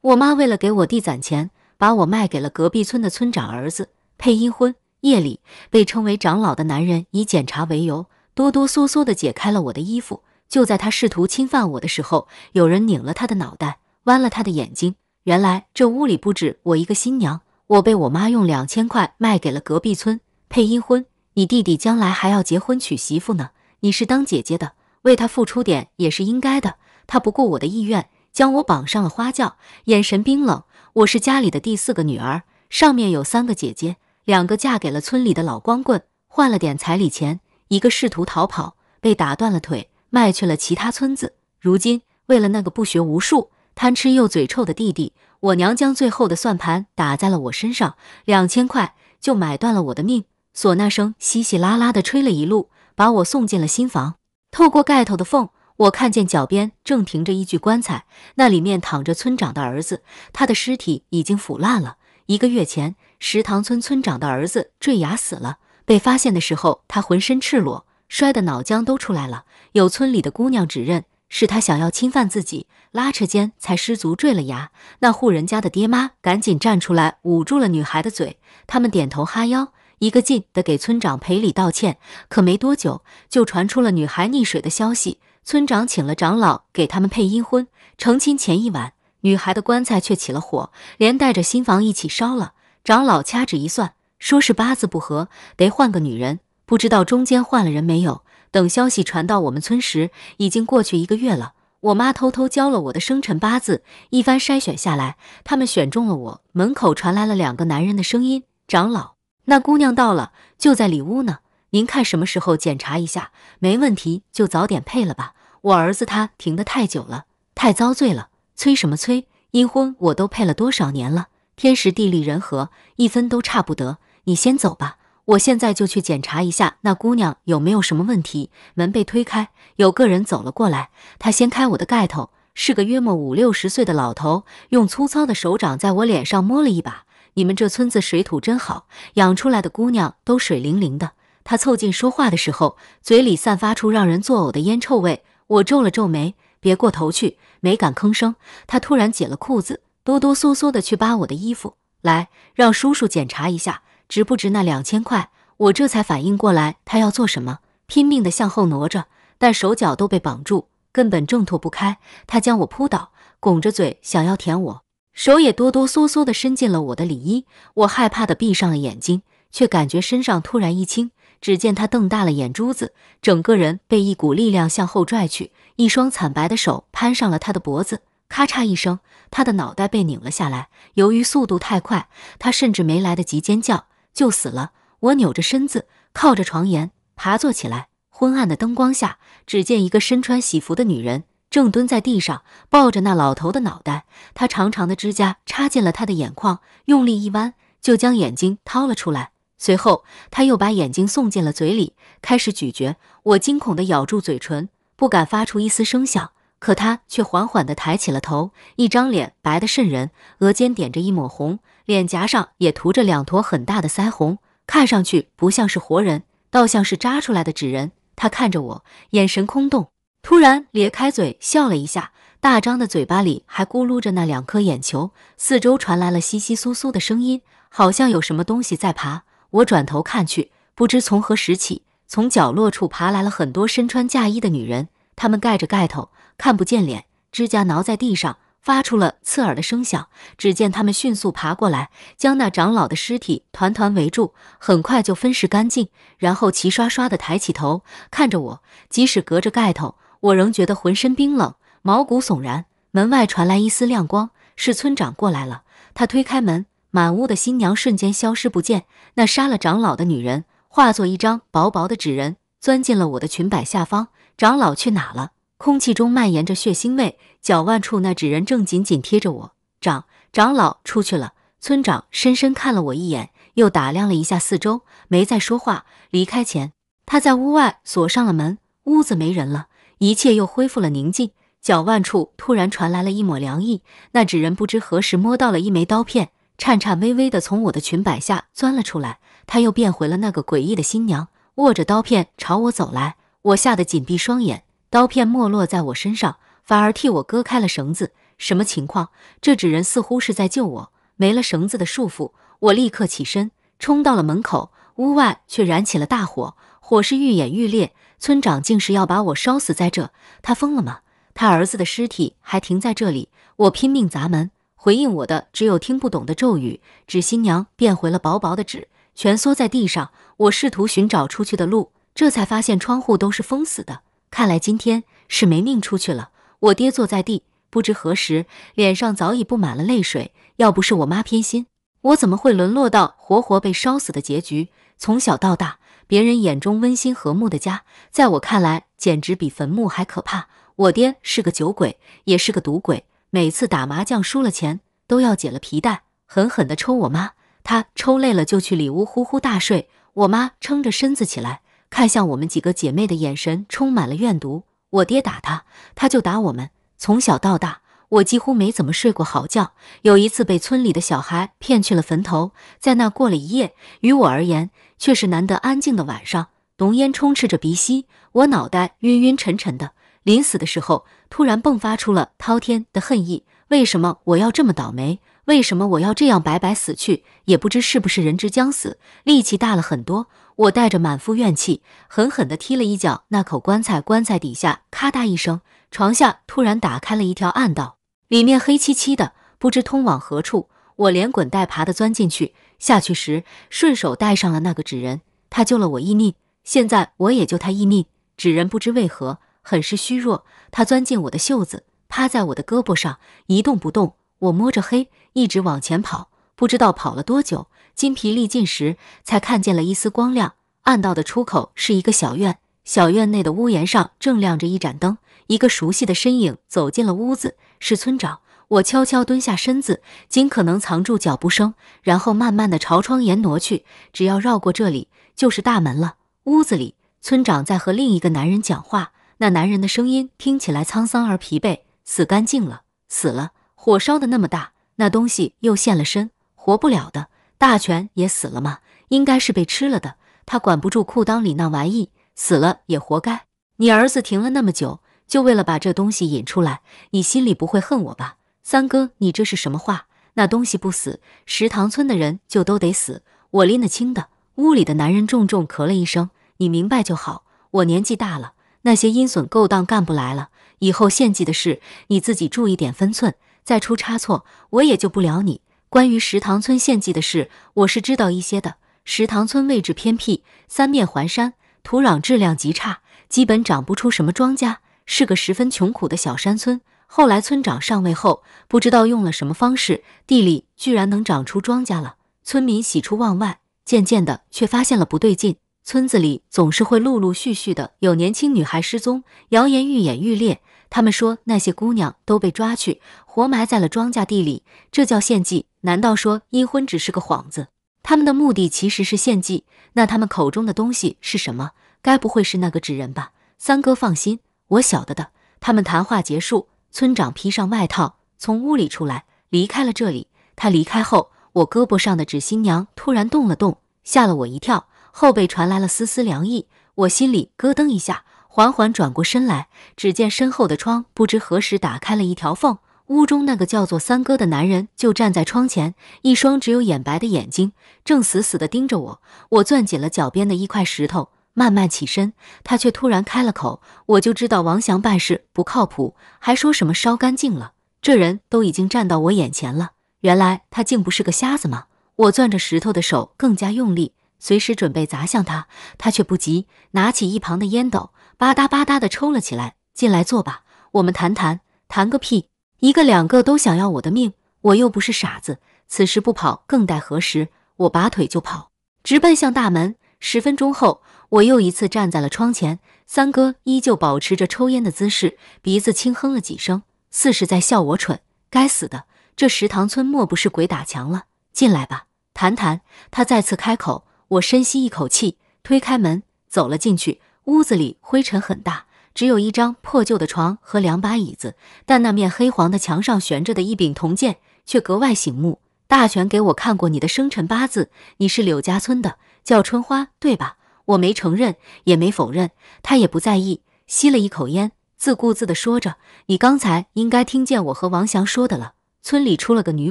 我妈为了给我弟攒钱，把我卖给了隔壁村的村长儿子配阴婚。夜里，被称为长老的男人以检查为由，哆哆嗦嗦地解开了我的衣服。就在他试图侵犯我的时候，有人拧了他的脑袋，剜了他的眼睛。原来这屋里不止我一个新娘。我被我妈用两千块卖给了隔壁村配阴婚。你弟弟将来还要结婚娶媳妇呢，你是当姐姐的，为他付出点也是应该的。他不顾我的意愿。将我绑上了花轿，眼神冰冷。我是家里的第四个女儿，上面有三个姐姐，两个嫁给了村里的老光棍，换了点彩礼钱；一个试图逃跑，被打断了腿，卖去了其他村子。如今，为了那个不学无术、贪吃又嘴臭的弟弟，我娘将最后的算盘打在了我身上，两千块就买断了我的命。唢呐声稀稀拉拉的吹了一路，把我送进了新房。透过盖头的缝。我看见脚边正停着一具棺材，那里面躺着村长的儿子，他的尸体已经腐烂了。一个月前，石塘村村长的儿子坠崖死了，被发现的时候他浑身赤裸，摔得脑浆都出来了。有村里的姑娘指认是他想要侵犯自己，拉扯间才失足坠了崖。那户人家的爹妈赶紧站出来捂住了女孩的嘴，他们点头哈腰，一个劲地给村长赔礼道歉。可没多久，就传出了女孩溺水的消息。村长请了长老给他们配阴婚，成亲前一晚，女孩的棺材却起了火，连带着新房一起烧了。长老掐指一算，说是八字不合，得换个女人。不知道中间换了人没有？等消息传到我们村时，已经过去一个月了。我妈偷偷教了我的生辰八字，一番筛选下来，他们选中了我。门口传来了两个男人的声音：“长老，那姑娘到了，就在里屋呢。”您看什么时候检查一下？没问题就早点配了吧。我儿子他停得太久了，太遭罪了。催什么催？阴婚我都配了多少年了，天时地利人和，一分都差不得。你先走吧，我现在就去检查一下那姑娘有没有什么问题。门被推开，有个人走了过来，他掀开我的盖头，是个约莫五六十岁的老头，用粗糙的手掌在我脸上摸了一把。你们这村子水土真好，养出来的姑娘都水灵灵的。他凑近说话的时候，嘴里散发出让人作呕的烟臭味。我皱了皱眉，别过头去，没敢吭声。他突然解了裤子，哆哆嗦嗦的去扒我的衣服，来，让叔叔检查一下值不值那两千块。我这才反应过来他要做什么，拼命的向后挪着，但手脚都被绑住，根本挣脱不开。他将我扑倒，拱着嘴想要舔我，手也哆哆嗦嗦的伸进了我的里衣。我害怕的闭上了眼睛，却感觉身上突然一轻。只见他瞪大了眼珠子，整个人被一股力量向后拽去，一双惨白的手攀上了他的脖子，咔嚓一声，他的脑袋被拧了下来。由于速度太快，他甚至没来得及尖叫就死了。我扭着身子，靠着床沿爬坐起来。昏暗的灯光下，只见一个身穿喜服的女人正蹲在地上抱着那老头的脑袋，她长长的指甲插进了他的眼眶，用力一弯，就将眼睛掏了出来。随后，他又把眼睛送进了嘴里，开始咀嚼。我惊恐地咬住嘴唇，不敢发出一丝声响。可他却缓缓地抬起了头，一张脸白得渗人，额间点着一抹红，脸颊上也涂着两坨很大的腮红，看上去不像是活人，倒像是扎出来的纸人。他看着我，眼神空洞，突然咧开嘴笑了一下，大张的嘴巴里还咕噜着那两颗眼球。四周传来了窸窸窣窣的声音，好像有什么东西在爬。我转头看去，不知从何时起，从角落处爬来了很多身穿嫁衣的女人，她们盖着盖头，看不见脸，指甲挠在地上，发出了刺耳的声响。只见她们迅速爬过来，将那长老的尸体团团围住，很快就分食干净，然后齐刷刷地抬起头看着我。即使隔着盖头，我仍觉得浑身冰冷，毛骨悚然。门外传来一丝亮光，是村长过来了。他推开门。满屋的新娘瞬间消失不见，那杀了长老的女人化作一张薄薄的纸人，钻进了我的裙摆下方。长老去哪了？空气中蔓延着血腥味，脚腕处那纸人正紧紧贴着我。长长老出去了。村长深深看了我一眼，又打量了一下四周，没再说话。离开前，他在屋外锁上了门。屋子没人了，一切又恢复了宁静。脚腕处突然传来了一抹凉意，那纸人不知何时摸到了一枚刀片。颤颤巍巍地从我的裙摆下钻了出来，他又变回了那个诡异的新娘，握着刀片朝我走来。我吓得紧闭双眼，刀片没落在我身上，反而替我割开了绳子。什么情况？这纸人似乎是在救我。没了绳子的束缚，我立刻起身冲到了门口。屋外却燃起了大火，火势愈演愈烈。村长竟是要把我烧死在这，他疯了吗？他儿子的尸体还停在这里，我拼命砸门。回应我的只有听不懂的咒语，纸新娘变回了薄薄的纸，蜷缩在地上。我试图寻找出去的路，这才发现窗户都是封死的。看来今天是没命出去了。我跌坐在地，不知何时脸上早已布满了泪水。要不是我妈偏心，我怎么会沦落到活活被烧死的结局？从小到大，别人眼中温馨和睦的家，在我看来简直比坟墓还可怕。我爹是个酒鬼，也是个赌鬼。每次打麻将输了钱，都要解了皮带，狠狠地抽我妈。她抽累了就去里屋呼呼大睡。我妈撑着身子起来，看向我们几个姐妹的眼神充满了怨毒。我爹打他，他就打我们。从小到大，我几乎没怎么睡过好觉。有一次被村里的小孩骗去了坟头，在那过了一夜。于我而言，却是难得安静的晚上。浓烟充斥着鼻息，我脑袋晕晕沉沉的。临死的时候，突然迸发出了滔天的恨意。为什么我要这么倒霉？为什么我要这样白白死去？也不知是不是人之将死，力气大了很多。我带着满腹怨气，狠狠地踢了一脚那口棺材。棺材底下咔嗒一声，床下突然打开了一条暗道，里面黑漆漆的，不知通往何处。我连滚带爬地钻进去，下去时顺手带上了那个纸人。他救了我一命，现在我也救他一命。纸人不知为何。很是虚弱，他钻进我的袖子，趴在我的胳膊上一动不动。我摸着黑，一直往前跑，不知道跑了多久，筋疲力尽时才看见了一丝光亮。暗道的出口是一个小院，小院内的屋檐上正亮着一盏灯，一个熟悉的身影走进了屋子，是村长。我悄悄蹲下身子，尽可能藏住脚步声，然后慢慢的朝窗沿挪去。只要绕过这里，就是大门了。屋子里，村长在和另一个男人讲话。那男人的声音听起来沧桑而疲惫，死干净了，死了。火烧的那么大，那东西又现了身，活不了的。大权也死了吗？应该是被吃了的。他管不住裤裆里那玩意，死了也活该。你儿子停了那么久，就为了把这东西引出来，你心里不会恨我吧？三哥，你这是什么话？那东西不死，石塘村的人就都得死。我拎得清的。屋里的男人重重咳了一声，你明白就好。我年纪大了。那些阴损勾当干不来了，以后献祭的事你自己注意点分寸，再出差错我也救不了你。关于石塘村献祭的事，我是知道一些的。石塘村位置偏僻，三面环山，土壤质量极差，基本长不出什么庄稼，是个十分穷苦的小山村。后来村长上位后，不知道用了什么方式，地里居然能长出庄稼了，村民喜出望外。渐渐的，却发现了不对劲。村子里总是会陆陆续续的有年轻女孩失踪，谣言愈演愈烈。他们说那些姑娘都被抓去，活埋在了庄稼地里，这叫献祭。难道说阴婚只是个幌子？他们的目的其实是献祭。那他们口中的东西是什么？该不会是那个纸人吧？三哥放心，我晓得的。他们谈话结束，村长披上外套，从屋里出来，离开了这里。他离开后，我胳膊上的纸新娘突然动了动，吓了我一跳。后背传来了丝丝凉意，我心里咯噔一下，缓缓转过身来，只见身后的窗不知何时打开了一条缝，屋中那个叫做三哥的男人就站在窗前，一双只有眼白的眼睛正死死地盯着我。我攥紧了脚边的一块石头，慢慢起身，他却突然开了口。我就知道王翔办事不靠谱，还说什么烧干净了，这人都已经站到我眼前了。原来他竟不是个瞎子吗？我攥着石头的手更加用力。随时准备砸向他，他却不急，拿起一旁的烟斗，吧嗒吧嗒的抽了起来。进来坐吧，我们谈谈。谈个屁！一个两个都想要我的命，我又不是傻子，此时不跑更待何时？我拔腿就跑，直奔向大门。十分钟后，我又一次站在了窗前，三哥依旧保持着抽烟的姿势，鼻子轻哼了几声，似是在笑我蠢。该死的，这石塘村莫不是鬼打墙了？进来吧，谈谈。他再次开口。我深吸一口气，推开门走了进去。屋子里灰尘很大，只有一张破旧的床和两把椅子，但那面黑黄的墙上悬着的一柄铜剑却格外醒目。大权给我看过你的生辰八字，你是柳家村的，叫春花，对吧？我没承认，也没否认，他也不在意。吸了一口烟，自顾自地说着：“你刚才应该听见我和王祥说的了，村里出了个女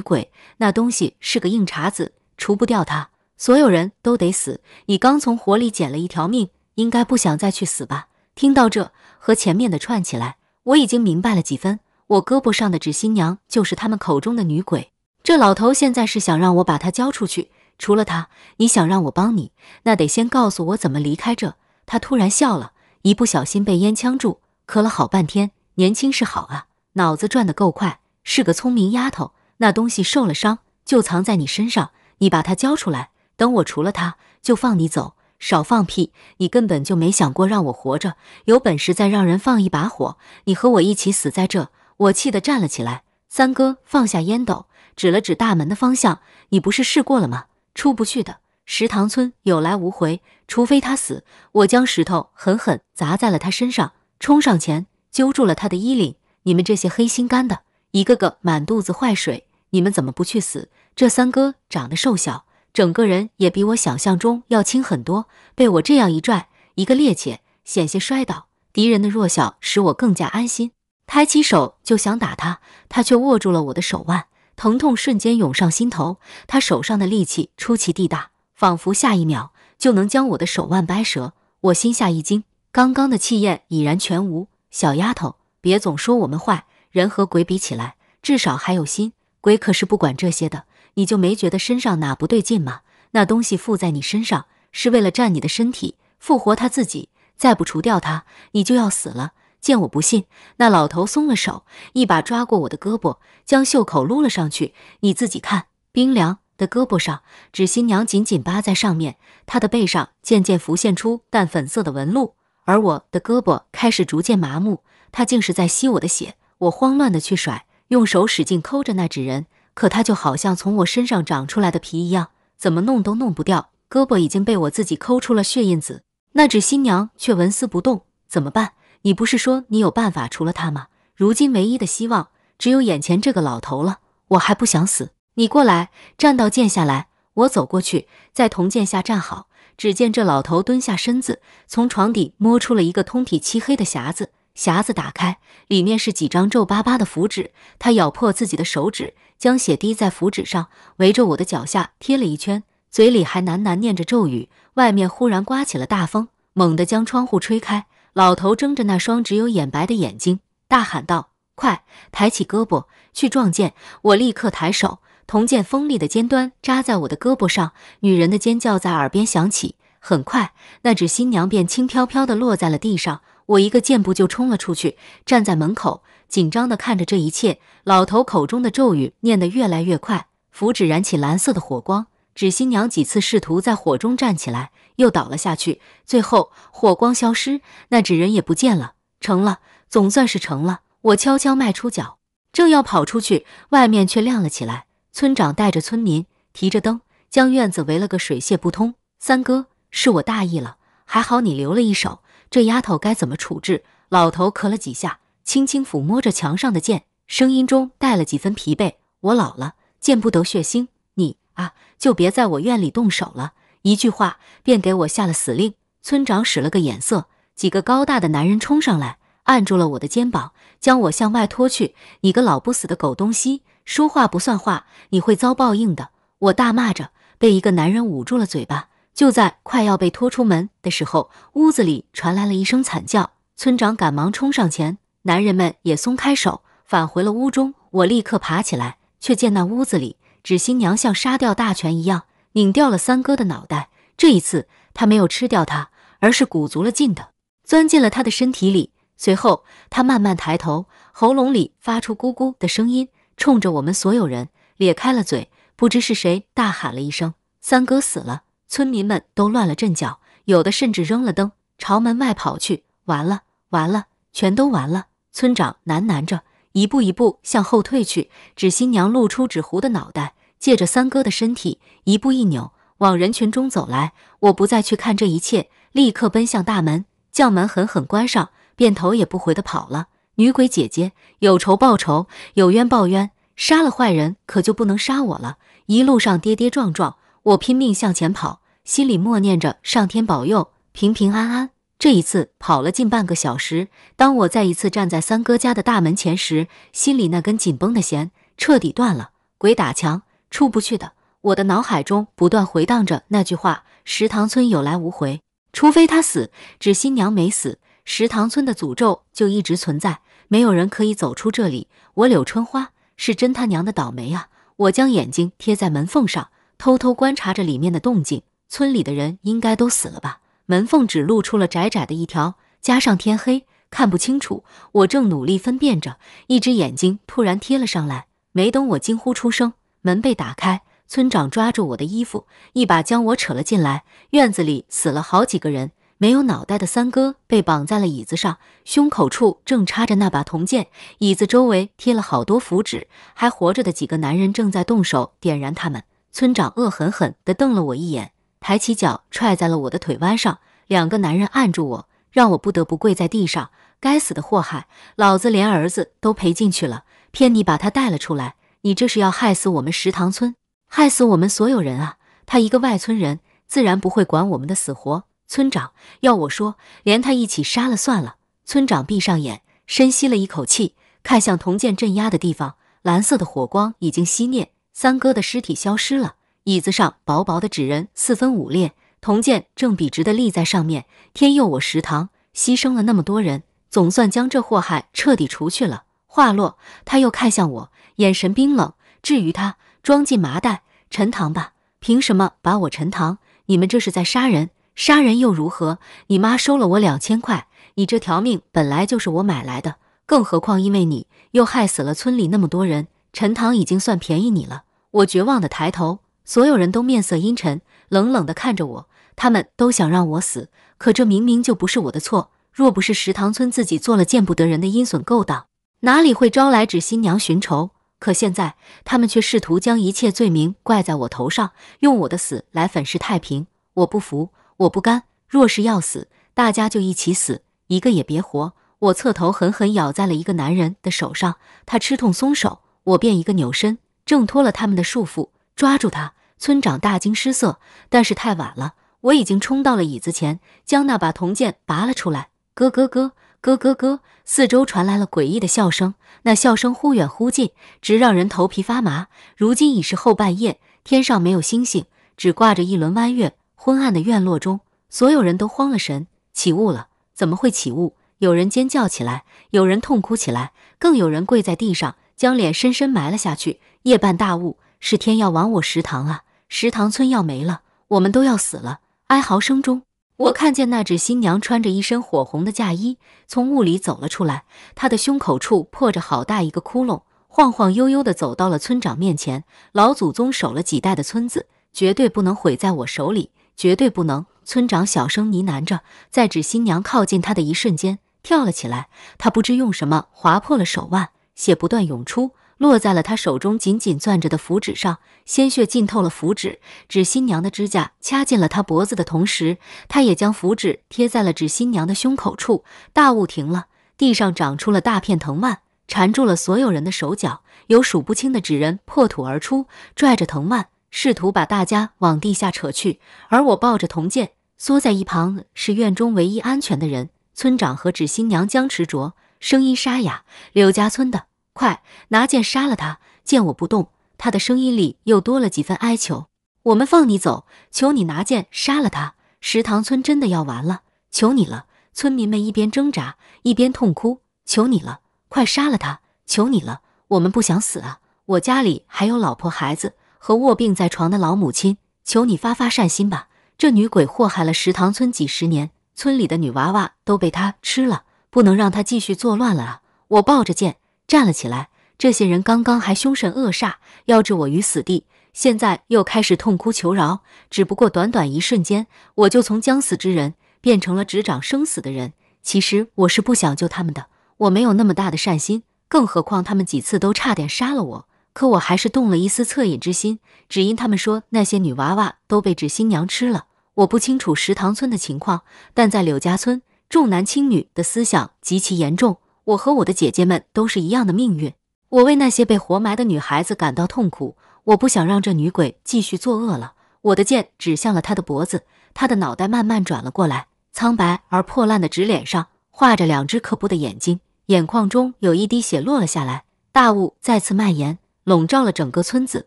鬼，那东西是个硬茬子，除不掉她。”所有人都得死。你刚从火里捡了一条命，应该不想再去死吧？听到这和前面的串起来，我已经明白了几分。我胳膊上的纸新娘就是他们口中的女鬼。这老头现在是想让我把她交出去。除了他，你想让我帮你，那得先告诉我怎么离开这。他突然笑了，一不小心被烟呛住，咳了好半天。年轻是好啊，脑子转得够快，是个聪明丫头。那东西受了伤，就藏在你身上。你把它交出来。等我除了他，就放你走。少放屁！你根本就没想过让我活着。有本事再让人放一把火，你和我一起死在这！我气得站了起来。三哥放下烟斗，指了指大门的方向：“你不是试过了吗？出不去的。石塘村有来无回，除非他死。”我将石头狠狠砸在了他身上，冲上前揪住了他的衣领：“你们这些黑心肝的，一个个满肚子坏水，你们怎么不去死？这三哥长得瘦小。”整个人也比我想象中要轻很多，被我这样一拽，一个趔趄，险些摔倒。敌人的弱小使我更加安心，抬起手就想打他，他却握住了我的手腕，疼痛瞬间涌上心头。他手上的力气出奇地大，仿佛下一秒就能将我的手腕掰折。我心下一惊，刚刚的气焰已然全无。小丫头，别总说我们坏，人和鬼比起来，至少还有心，鬼可是不管这些的。你就没觉得身上哪不对劲吗？那东西附在你身上是为了占你的身体，复活他自己。再不除掉他，你就要死了。见我不信，那老头松了手，一把抓过我的胳膊，将袖口撸了上去。你自己看，冰凉的胳膊上，纸新娘紧紧扒在上面，她的背上渐渐浮现出淡粉色的纹路，而我的胳膊开始逐渐麻木。他竟是在吸我的血！我慌乱的去甩，用手使劲抠着那纸人。可它就好像从我身上长出来的皮一样，怎么弄都弄不掉。胳膊已经被我自己抠出了血印子，那纸新娘却纹丝不动。怎么办？你不是说你有办法除了他吗？如今唯一的希望只有眼前这个老头了。我还不想死。你过来，站到剑下来。我走过去，在铜剑下站好。只见这老头蹲下身子，从床底摸出了一个通体漆黑的匣子。匣子打开，里面是几张皱巴巴的符纸。他咬破自己的手指。将血滴在符纸上，围着我的脚下贴了一圈，嘴里还喃喃念着咒语。外面忽然刮起了大风，猛地将窗户吹开。老头睁着那双只有眼白的眼睛，大喊道：“快，抬起胳膊，去撞剑！”我立刻抬手，铜剑锋利的尖端扎在我的胳膊上。女人的尖叫在耳边响起。很快，那只新娘便轻飘飘地落在了地上。我一个箭步就冲了出去，站在门口。紧张地看着这一切，老头口中的咒语念得越来越快，符纸燃起蓝色的火光。纸新娘几次试图在火中站起来，又倒了下去。最后火光消失，那纸人也不见了。成了，总算是成了。我悄悄迈出脚，正要跑出去，外面却亮了起来。村长带着村民提着灯，将院子围了个水泄不通。三哥，是我大意了，还好你留了一手。这丫头该怎么处置？老头咳了几下。轻轻抚摸着墙上的剑，声音中带了几分疲惫。我老了，见不得血腥。你啊，就别在我院里动手了。一句话便给我下了死令。村长使了个眼色，几个高大的男人冲上来，按住了我的肩膀，将我向外拖去。你个老不死的狗东西，说话不算话，你会遭报应的！我大骂着，被一个男人捂住了嘴巴。就在快要被拖出门的时候，屋子里传来了一声惨叫。村长赶忙冲上前。男人们也松开手，返回了屋中。我立刻爬起来，却见那屋子里，纸新娘像杀掉大权一样拧掉了三哥的脑袋。这一次，他没有吃掉他，而是鼓足了劲的钻进了他的身体里。随后，他慢慢抬头，喉咙里发出咕咕的声音，冲着我们所有人咧开了嘴。不知是谁大喊了一声：“三哥死了！”村民们都乱了阵脚，有的甚至扔了灯，朝门外跑去。完了，完了，全都完了！村长喃喃着，一步一步向后退去，纸新娘露出纸糊的脑袋，借着三哥的身体，一步一扭往人群中走来。我不再去看这一切，立刻奔向大门，将门狠狠关上，便头也不回地跑了。女鬼姐姐，有仇报仇，有冤报冤，杀了坏人，可就不能杀我了。一路上跌跌撞撞，我拼命向前跑，心里默念着：上天保佑，平平安安。这一次跑了近半个小时。当我再一次站在三哥家的大门前时，心里那根紧绷的弦彻底断了。鬼打墙，出不去的。我的脑海中不断回荡着那句话：“石塘村有来无回，除非他死，只新娘没死，石塘村的诅咒就一直存在，没有人可以走出这里。”我柳春花是真他娘的倒霉啊！我将眼睛贴在门缝上，偷偷观察着里面的动静。村里的人应该都死了吧？门缝只露出了窄窄的一条，加上天黑，看不清楚。我正努力分辨着，一只眼睛突然贴了上来。没等我惊呼出声，门被打开，村长抓住我的衣服，一把将我扯了进来。院子里死了好几个人，没有脑袋的三哥被绑在了椅子上，胸口处正插着那把铜剑。椅子周围贴了好多符纸，还活着的几个男人正在动手点燃他们。村长恶狠狠地瞪了我一眼。抬起脚踹在了我的腿弯上，两个男人按住我，让我不得不跪在地上。该死的祸害，老子连儿子都赔进去了，偏你把他带了出来，你这是要害死我们石塘村，害死我们所有人啊！他一个外村人，自然不会管我们的死活。村长，要我说，连他一起杀了算了。村长闭上眼，深吸了一口气，看向铜剑镇压的地方，蓝色的火光已经熄灭，三哥的尸体消失了。椅子上薄薄的纸人四分五裂，铜剑正笔直的立在上面。天佑我食堂，牺牲了那么多人，总算将这祸害彻底除去了。话落，他又看向我，眼神冰冷。至于他，装进麻袋，陈塘吧。凭什么把我陈塘？你们这是在杀人！杀人又如何？你妈收了我两千块，你这条命本来就是我买来的。更何况因为你，又害死了村里那么多人。陈塘已经算便宜你了。我绝望的抬头。所有人都面色阴沉，冷冷地看着我。他们都想让我死，可这明明就不是我的错。若不是石塘村自己做了见不得人的阴损勾当，哪里会招来纸新娘寻仇？可现在，他们却试图将一切罪名怪在我头上，用我的死来粉饰太平。我不服，我不甘。若是要死，大家就一起死，一个也别活。我侧头狠狠咬在了一个男人的手上，他吃痛松手，我便一个扭身挣脱了他们的束缚，抓住他。村长大惊失色，但是太晚了，我已经冲到了椅子前，将那把铜剑拔了出来。咯咯咯，咯咯咯，四周传来了诡异的笑声，那笑声忽远忽近，直让人头皮发麻。如今已是后半夜，天上没有星星，只挂着一轮弯月。昏暗的院落中，所有人都慌了神，起雾了？怎么会起雾？有人尖叫起来，有人痛哭起来，更有人跪在地上，将脸深深埋了下去。夜半大雾，是天要亡我食堂啊！石塘村要没了，我们都要死了！哀嚎声中，我看见那纸新娘穿着一身火红的嫁衣从雾里走了出来，她的胸口处破着好大一个窟窿，晃晃悠悠地走到了村长面前。老祖宗守了几代的村子，绝对不能毁在我手里，绝对不能！村长小声呢喃着，在纸新娘靠近他的一瞬间，跳了起来。他不知用什么划破了手腕，血不断涌出。落在了他手中紧紧攥着的符纸上，鲜血浸透了符纸。纸新娘的指甲掐进了他脖子的同时，他也将符纸贴在了纸新娘的胸口处。大雾停了，地上长出了大片藤蔓，缠住了所有人的手脚。有数不清的纸人破土而出，拽着藤蔓，试图把大家往地下扯去。而我抱着铜剑缩在一旁，是院中唯一安全的人。村长和纸新娘僵持着，声音沙哑：“柳家村的。”快拿剑杀了他！见我不动，他的声音里又多了几分哀求。我们放你走，求你拿剑杀了他！石塘村真的要完了！求你了！村民们一边挣扎一边痛哭，求你了！快杀了他！求你了！我们不想死啊！我家里还有老婆孩子和卧病在床的老母亲，求你发发善心吧！这女鬼祸害了石塘村几十年，村里的女娃娃都被她吃了，不能让她继续作乱了啊！我抱着剑。站了起来。这些人刚刚还凶神恶煞，要置我于死地，现在又开始痛哭求饶。只不过短短一瞬间，我就从将死之人变成了执掌生死的人。其实我是不想救他们的，我没有那么大的善心。更何况他们几次都差点杀了我，可我还是动了一丝恻隐之心，只因他们说那些女娃娃都被纸新娘吃了。我不清楚石塘村的情况，但在柳家村，重男轻女的思想极其严重。我和我的姐姐们都是一样的命运。我为那些被活埋的女孩子感到痛苦。我不想让这女鬼继续作恶了。我的剑指向了她的脖子，她的脑袋慢慢转了过来，苍白而破烂的纸脸上画着两只可怖的眼睛，眼眶中有一滴血落了下来。大雾再次蔓延，笼罩了整个村子。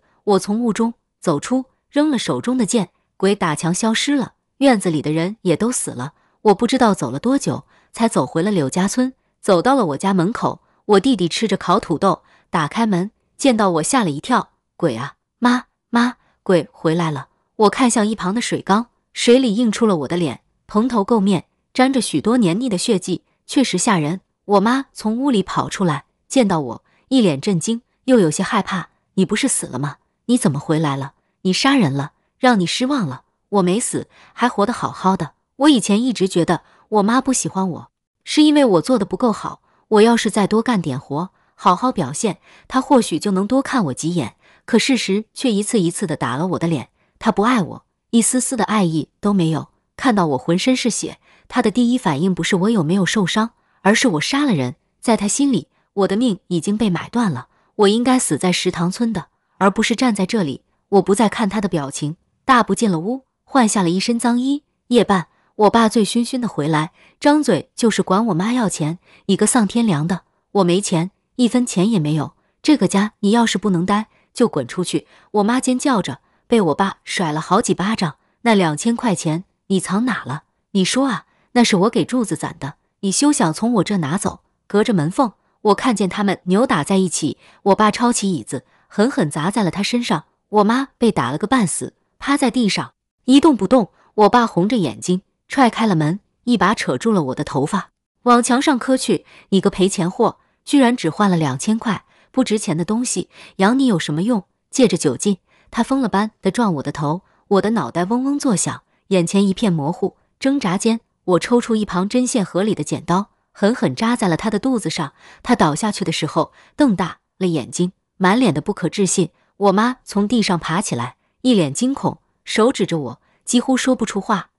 我从雾中走出，扔了手中的剑，鬼打墙消失了，院子里的人也都死了。我不知道走了多久，才走回了柳家村。走到了我家门口，我弟弟吃着烤土豆，打开门见到我吓了一跳，鬼啊！妈，妈，鬼回来了！我看向一旁的水缸，水里映出了我的脸，蓬头垢面，沾着许多黏腻的血迹，确实吓人。我妈从屋里跑出来，见到我一脸震惊，又有些害怕。你不是死了吗？你怎么回来了？你杀人了？让你失望了？我没死，还活得好好的。我以前一直觉得我妈不喜欢我。是因为我做的不够好，我要是再多干点活，好好表现，他或许就能多看我几眼。可事实却一次一次的打了我的脸。他不爱我，一丝丝的爱意都没有。看到我浑身是血，他的第一反应不是我有没有受伤，而是我杀了人。在他心里，我的命已经被买断了。我应该死在石塘村的，而不是站在这里。我不再看他的表情，大步进了屋，换下了一身脏衣。夜半。我爸醉醺醺的回来，张嘴就是管我妈要钱。你个丧天良的，我没钱，一分钱也没有。这个家你要是不能待，就滚出去！我妈尖叫着，被我爸甩了好几巴掌。那两千块钱你藏哪了？你说啊，那是我给柱子攒的，你休想从我这拿走。隔着门缝，我看见他们扭打在一起。我爸抄起椅子，狠狠砸在了他身上。我妈被打了个半死，趴在地上一动不动。我爸红着眼睛。踹开了门，一把扯住了我的头发，往墙上磕去。你个赔钱货，居然只换了两千块不值钱的东西，养你有什么用？借着酒劲，他疯了般的撞我的头，我的脑袋嗡嗡作响，眼前一片模糊。挣扎间，我抽出一旁针线盒里的剪刀，狠狠扎在了他的肚子上。他倒下去的时候，瞪大了眼睛，满脸的不可置信。我妈从地上爬起来，一脸惊恐，手指着我，几乎说不出话。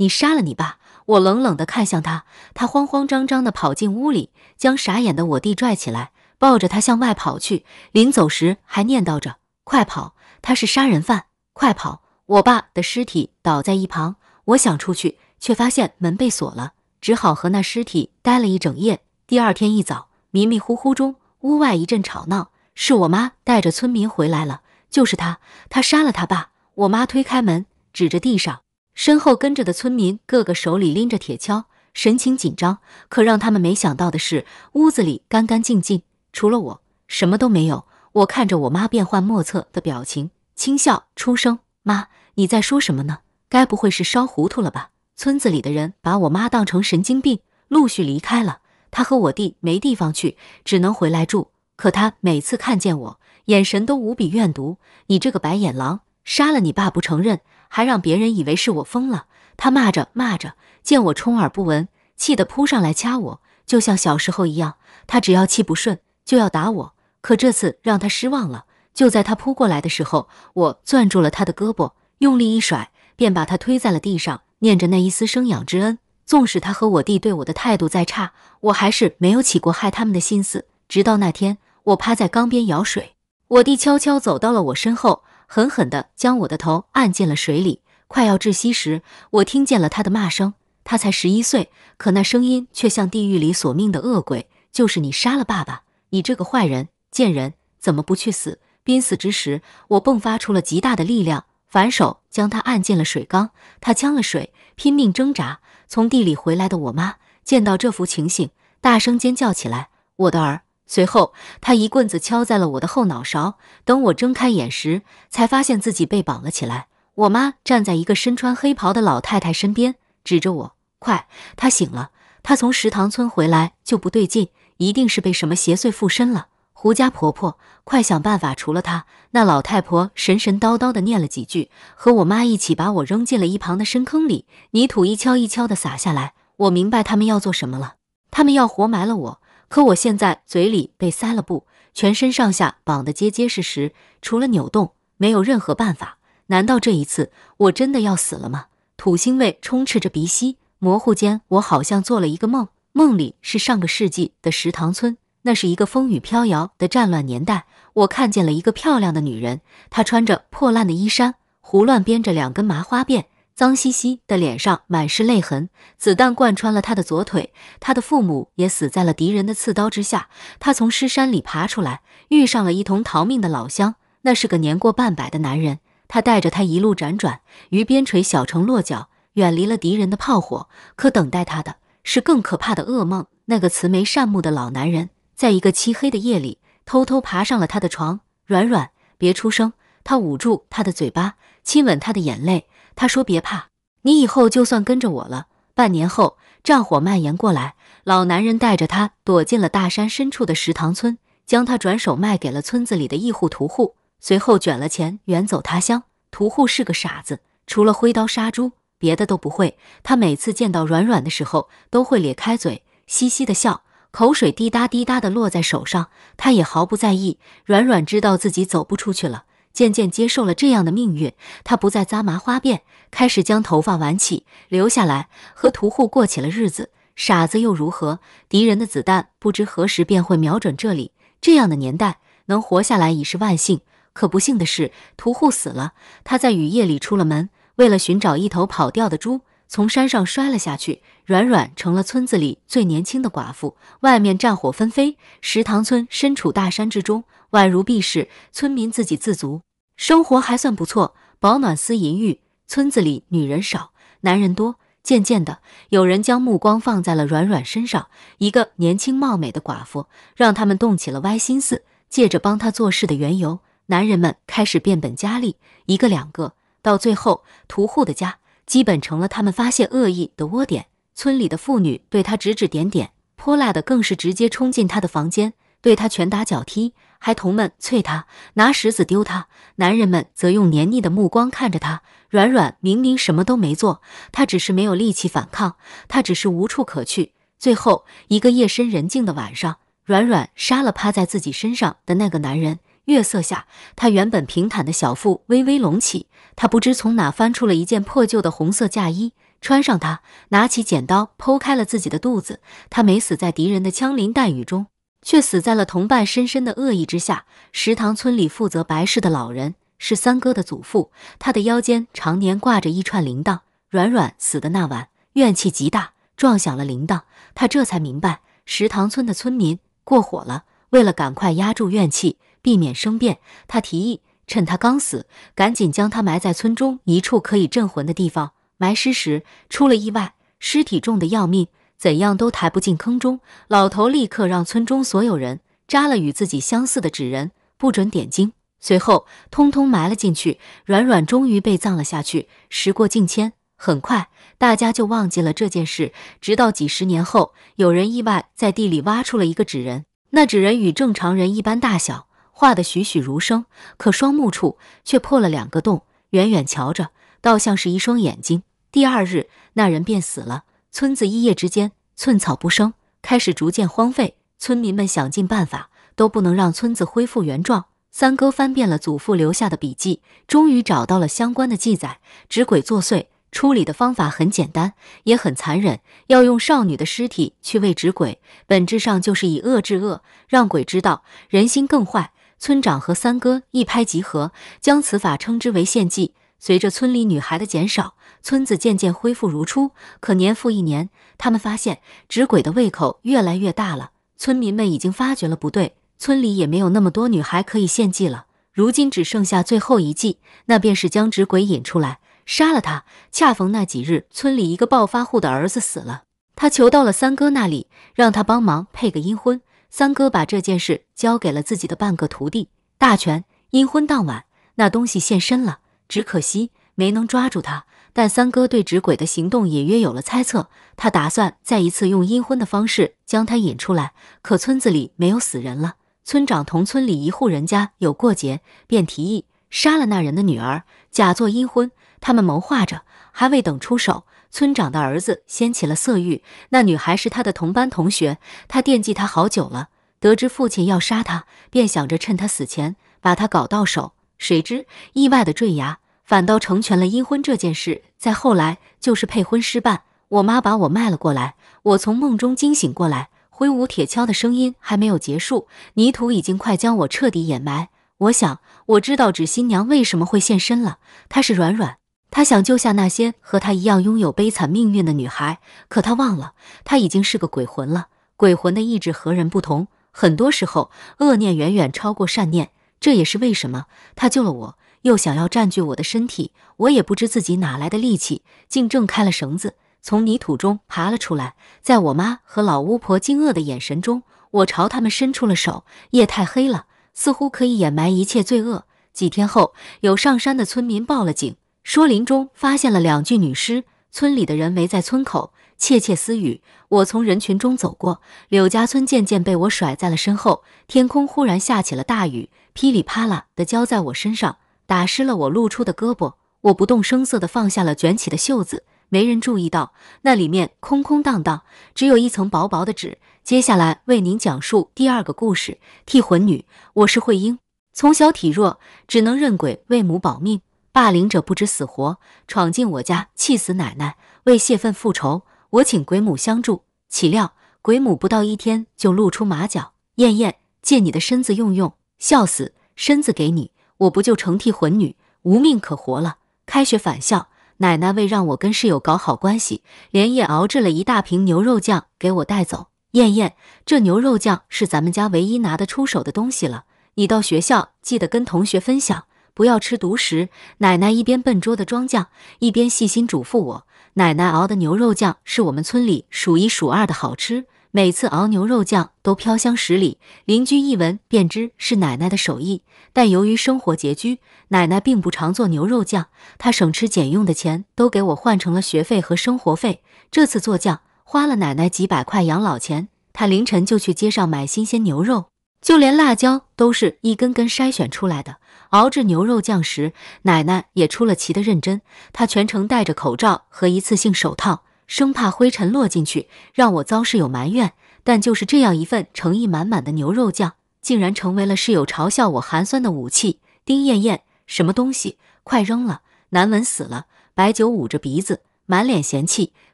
你杀了你爸！我冷冷地看向他，他慌慌张张地跑进屋里，将傻眼的我弟拽起来，抱着他向外跑去。临走时还念叨着：“快跑，他是杀人犯！快跑！”我爸的尸体倒在一旁，我想出去，却发现门被锁了，只好和那尸体待了一整夜。第二天一早，迷迷糊糊中，屋外一阵吵闹，是我妈带着村民回来了。就是他，他杀了他爸！我妈推开门，指着地上。身后跟着的村民，个个手里拎着铁锹，神情紧张。可让他们没想到的是，屋子里干干净净，除了我，什么都没有。我看着我妈变幻莫测的表情，轻笑出声：“妈，你在说什么呢？该不会是烧糊涂了吧？”村子里的人把我妈当成神经病，陆续离开了。她和我弟没地方去，只能回来住。可她每次看见我，眼神都无比怨毒：“你这个白眼狼，杀了你爸不承认。”还让别人以为是我疯了。他骂着骂着，见我充耳不闻，气得扑上来掐我，就像小时候一样。他只要气不顺，就要打我。可这次让他失望了。就在他扑过来的时候，我攥住了他的胳膊，用力一甩，便把他推在了地上。念着那一丝生养之恩，纵使他和我弟对我的态度再差，我还是没有起过害他们的心思。直到那天，我趴在缸边舀水，我弟悄悄走到了我身后。狠狠地将我的头按进了水里，快要窒息时，我听见了他的骂声。他才十一岁，可那声音却像地狱里索命的恶鬼。就是你杀了爸爸，你这个坏人，贱人！怎么不去死？濒死之时，我迸发出了极大的力量，反手将他按进了水缸。他呛了水，拼命挣扎。从地里回来的我妈见到这幅情形，大声尖叫起来：“我的儿！”随后，他一棍子敲在了我的后脑勺。等我睁开眼时，才发现自己被绑了起来。我妈站在一个身穿黑袍的老太太身边，指着我：“快，她醒了！她从石塘村回来就不对劲，一定是被什么邪祟附身了。”胡家婆婆，快想办法除了她！那老太婆神神叨叨地念了几句，和我妈一起把我扔进了一旁的深坑里。泥土一锹一锹地撒下来，我明白他们要做什么了。他们要活埋了我。可我现在嘴里被塞了布，全身上下绑得结结实实，除了扭动，没有任何办法。难道这一次我真的要死了吗？土腥味充斥着鼻息，模糊间，我好像做了一个梦。梦里是上个世纪的石塘村，那是一个风雨飘摇的战乱年代。我看见了一个漂亮的女人，她穿着破烂的衣衫，胡乱编着两根麻花辫。脏兮兮的脸上满是泪痕，子弹贯穿了他的左腿，他的父母也死在了敌人的刺刀之下。他从尸山里爬出来，遇上了一同逃命的老乡，那是个年过半百的男人。他带着他一路辗转，于边陲小城落脚，远离了敌人的炮火。可等待他的，是更可怕的噩梦。那个慈眉善目的老男人，在一个漆黑的夜里，偷偷爬上了他的床。软软，别出声。他捂住他的嘴巴，亲吻他的眼泪。他说：“别怕，你以后就算跟着我了。”半年后，战火蔓延过来，老男人带着他躲进了大山深处的石塘村，将他转手卖给了村子里的一户屠户，随后卷了钱远走他乡。屠户是个傻子，除了挥刀杀猪，别的都不会。他每次见到软软的时候，都会咧开嘴嘻嘻的笑，口水滴答滴答的落在手上，他也毫不在意。软软知道自己走不出去了。渐渐接受了这样的命运，他不再扎麻花辫，开始将头发挽起，留下来和屠户过起了日子。傻子又如何？敌人的子弹不知何时便会瞄准这里。这样的年代，能活下来已是万幸。可不幸的是，屠户死了。他在雨夜里出了门，为了寻找一头跑掉的猪，从山上摔了下去。软软成了村子里最年轻的寡妇。外面战火纷飞，石塘村身处大山之中。宛如避世，村民自给自足，生活还算不错。保暖思淫欲。村子里女人少，男人多。渐渐的，有人将目光放在了软软身上，一个年轻貌美的寡妇，让他们动起了歪心思。借着帮她做事的缘由，男人们开始变本加厉，一个两个，到最后屠户的家基本成了他们发泄恶意的窝点。村里的妇女对他指指点点，泼辣的更是直接冲进他的房间，对他拳打脚踢。孩童们啐他，拿石子丢他；男人们则用黏腻的目光看着他。软软明明什么都没做，他只是没有力气反抗，他只是无处可去。最后一个夜深人静的晚上，软软杀了趴在自己身上的那个男人。月色下，他原本平坦的小腹微微隆起。他不知从哪翻出了一件破旧的红色嫁衣，穿上它，拿起剪刀剖开了自己的肚子。他没死在敌人的枪林弹雨中。却死在了同伴深深的恶意之下。石塘村里负责白事的老人是三哥的祖父，他的腰间常年挂着一串铃铛。软软死的那晚，怨气极大，撞响了铃铛。他这才明白，石塘村的村民过火了。为了赶快压住怨气，避免生变，他提议趁他刚死，赶紧将他埋在村中一处可以镇魂的地方。埋尸时出了意外，尸体重的要命。怎样都抬不进坑中，老头立刻让村中所有人扎了与自己相似的纸人，不准点睛，随后通通埋了进去。软软终于被葬了下去。时过境迁，很快大家就忘记了这件事。直到几十年后，有人意外在地里挖出了一个纸人，那纸人与正常人一般大小，画得栩栩如生，可双目处却破了两个洞，远远瞧着倒像是一双眼睛。第二日，那人便死了。村子一夜之间寸草不生，开始逐渐荒废。村民们想尽办法都不能让村子恢复原状。三哥翻遍了祖父留下的笔记，终于找到了相关的记载：纸鬼作祟，处理的方法很简单，也很残忍，要用少女的尸体去喂纸鬼。本质上就是以恶制恶，让鬼知道人心更坏。村长和三哥一拍即合，将此法称之为献祭。随着村里女孩的减少，村子渐渐恢复如初。可年复一年，他们发现纸鬼的胃口越来越大了。村民们已经发觉了不对，村里也没有那么多女孩可以献祭了。如今只剩下最后一计，那便是将纸鬼引出来，杀了他。恰逢那几日，村里一个暴发户的儿子死了，他求到了三哥那里，让他帮忙配个阴婚。三哥把这件事交给了自己的半个徒弟大权。阴婚当晚，那东西现身了。只可惜没能抓住他，但三哥对纸鬼的行动隐约有了猜测。他打算再一次用阴婚的方式将他引出来，可村子里没有死人了。村长同村里一户人家有过节，便提议杀了那人的女儿，假作阴婚。他们谋划着，还未等出手，村长的儿子掀起了色欲。那女孩是他的同班同学，他惦记她好久了。得知父亲要杀她，便想着趁他死前把他搞到手。谁知意外的坠崖，反倒成全了阴婚这件事。再后来就是配婚失败，我妈把我卖了过来。我从梦中惊醒过来，挥舞铁锹的声音还没有结束，泥土已经快将我彻底掩埋。我想，我知道纸新娘为什么会现身了。她是软软，她想救下那些和她一样拥有悲惨命运的女孩，可她忘了，她已经是个鬼魂了。鬼魂的意志和人不同，很多时候恶念远远超过善念。这也是为什么他救了我，又想要占据我的身体。我也不知自己哪来的力气，竟挣开了绳子，从泥土中爬了出来。在我妈和老巫婆惊愕的眼神中，我朝他们伸出了手。夜太黑了，似乎可以掩埋一切罪恶。几天后，有上山的村民报了警，说林中发现了两具女尸。村里的人围在村口窃窃私语。我从人群中走过，柳家村渐渐被我甩在了身后。天空忽然下起了大雨。噼里啪啦的浇在我身上，打湿了我露出的胳膊。我不动声色的放下了卷起的袖子，没人注意到那里面空空荡荡，只有一层薄薄的纸。接下来为您讲述第二个故事：替魂女。我是慧英，从小体弱，只能认鬼为母保命。霸凌者不知死活，闯进我家，气死奶奶。为泄愤复仇，我请鬼母相助。岂料鬼母不到一天就露出马脚。燕燕，借你的身子用用。笑死，身子给你，我不就成替魂女，无命可活了。开学返校，奶奶为让我跟室友搞好关系，连夜熬制了一大瓶牛肉酱给我带走。燕燕，这牛肉酱是咱们家唯一拿得出手的东西了，你到学校记得跟同学分享，不要吃独食。奶奶一边笨拙地装酱，一边细心嘱咐我。奶奶熬的牛肉酱是我们村里数一数二的好吃。每次熬牛肉酱都飘香十里，邻居一闻便知是奶奶的手艺。但由于生活拮据，奶奶并不常做牛肉酱，她省吃俭用的钱都给我换成了学费和生活费。这次做酱花了奶奶几百块养老钱，她凌晨就去街上买新鲜牛肉，就连辣椒都是一根根筛选出来的。熬制牛肉酱时，奶奶也出了奇的认真，她全程戴着口罩和一次性手套。生怕灰尘落进去，让我遭室友埋怨。但就是这样一份诚意满满的牛肉酱，竟然成为了室友嘲笑我寒酸的武器。丁艳艳，什么东西，快扔了，难闻死了！白酒捂着鼻子，满脸嫌弃。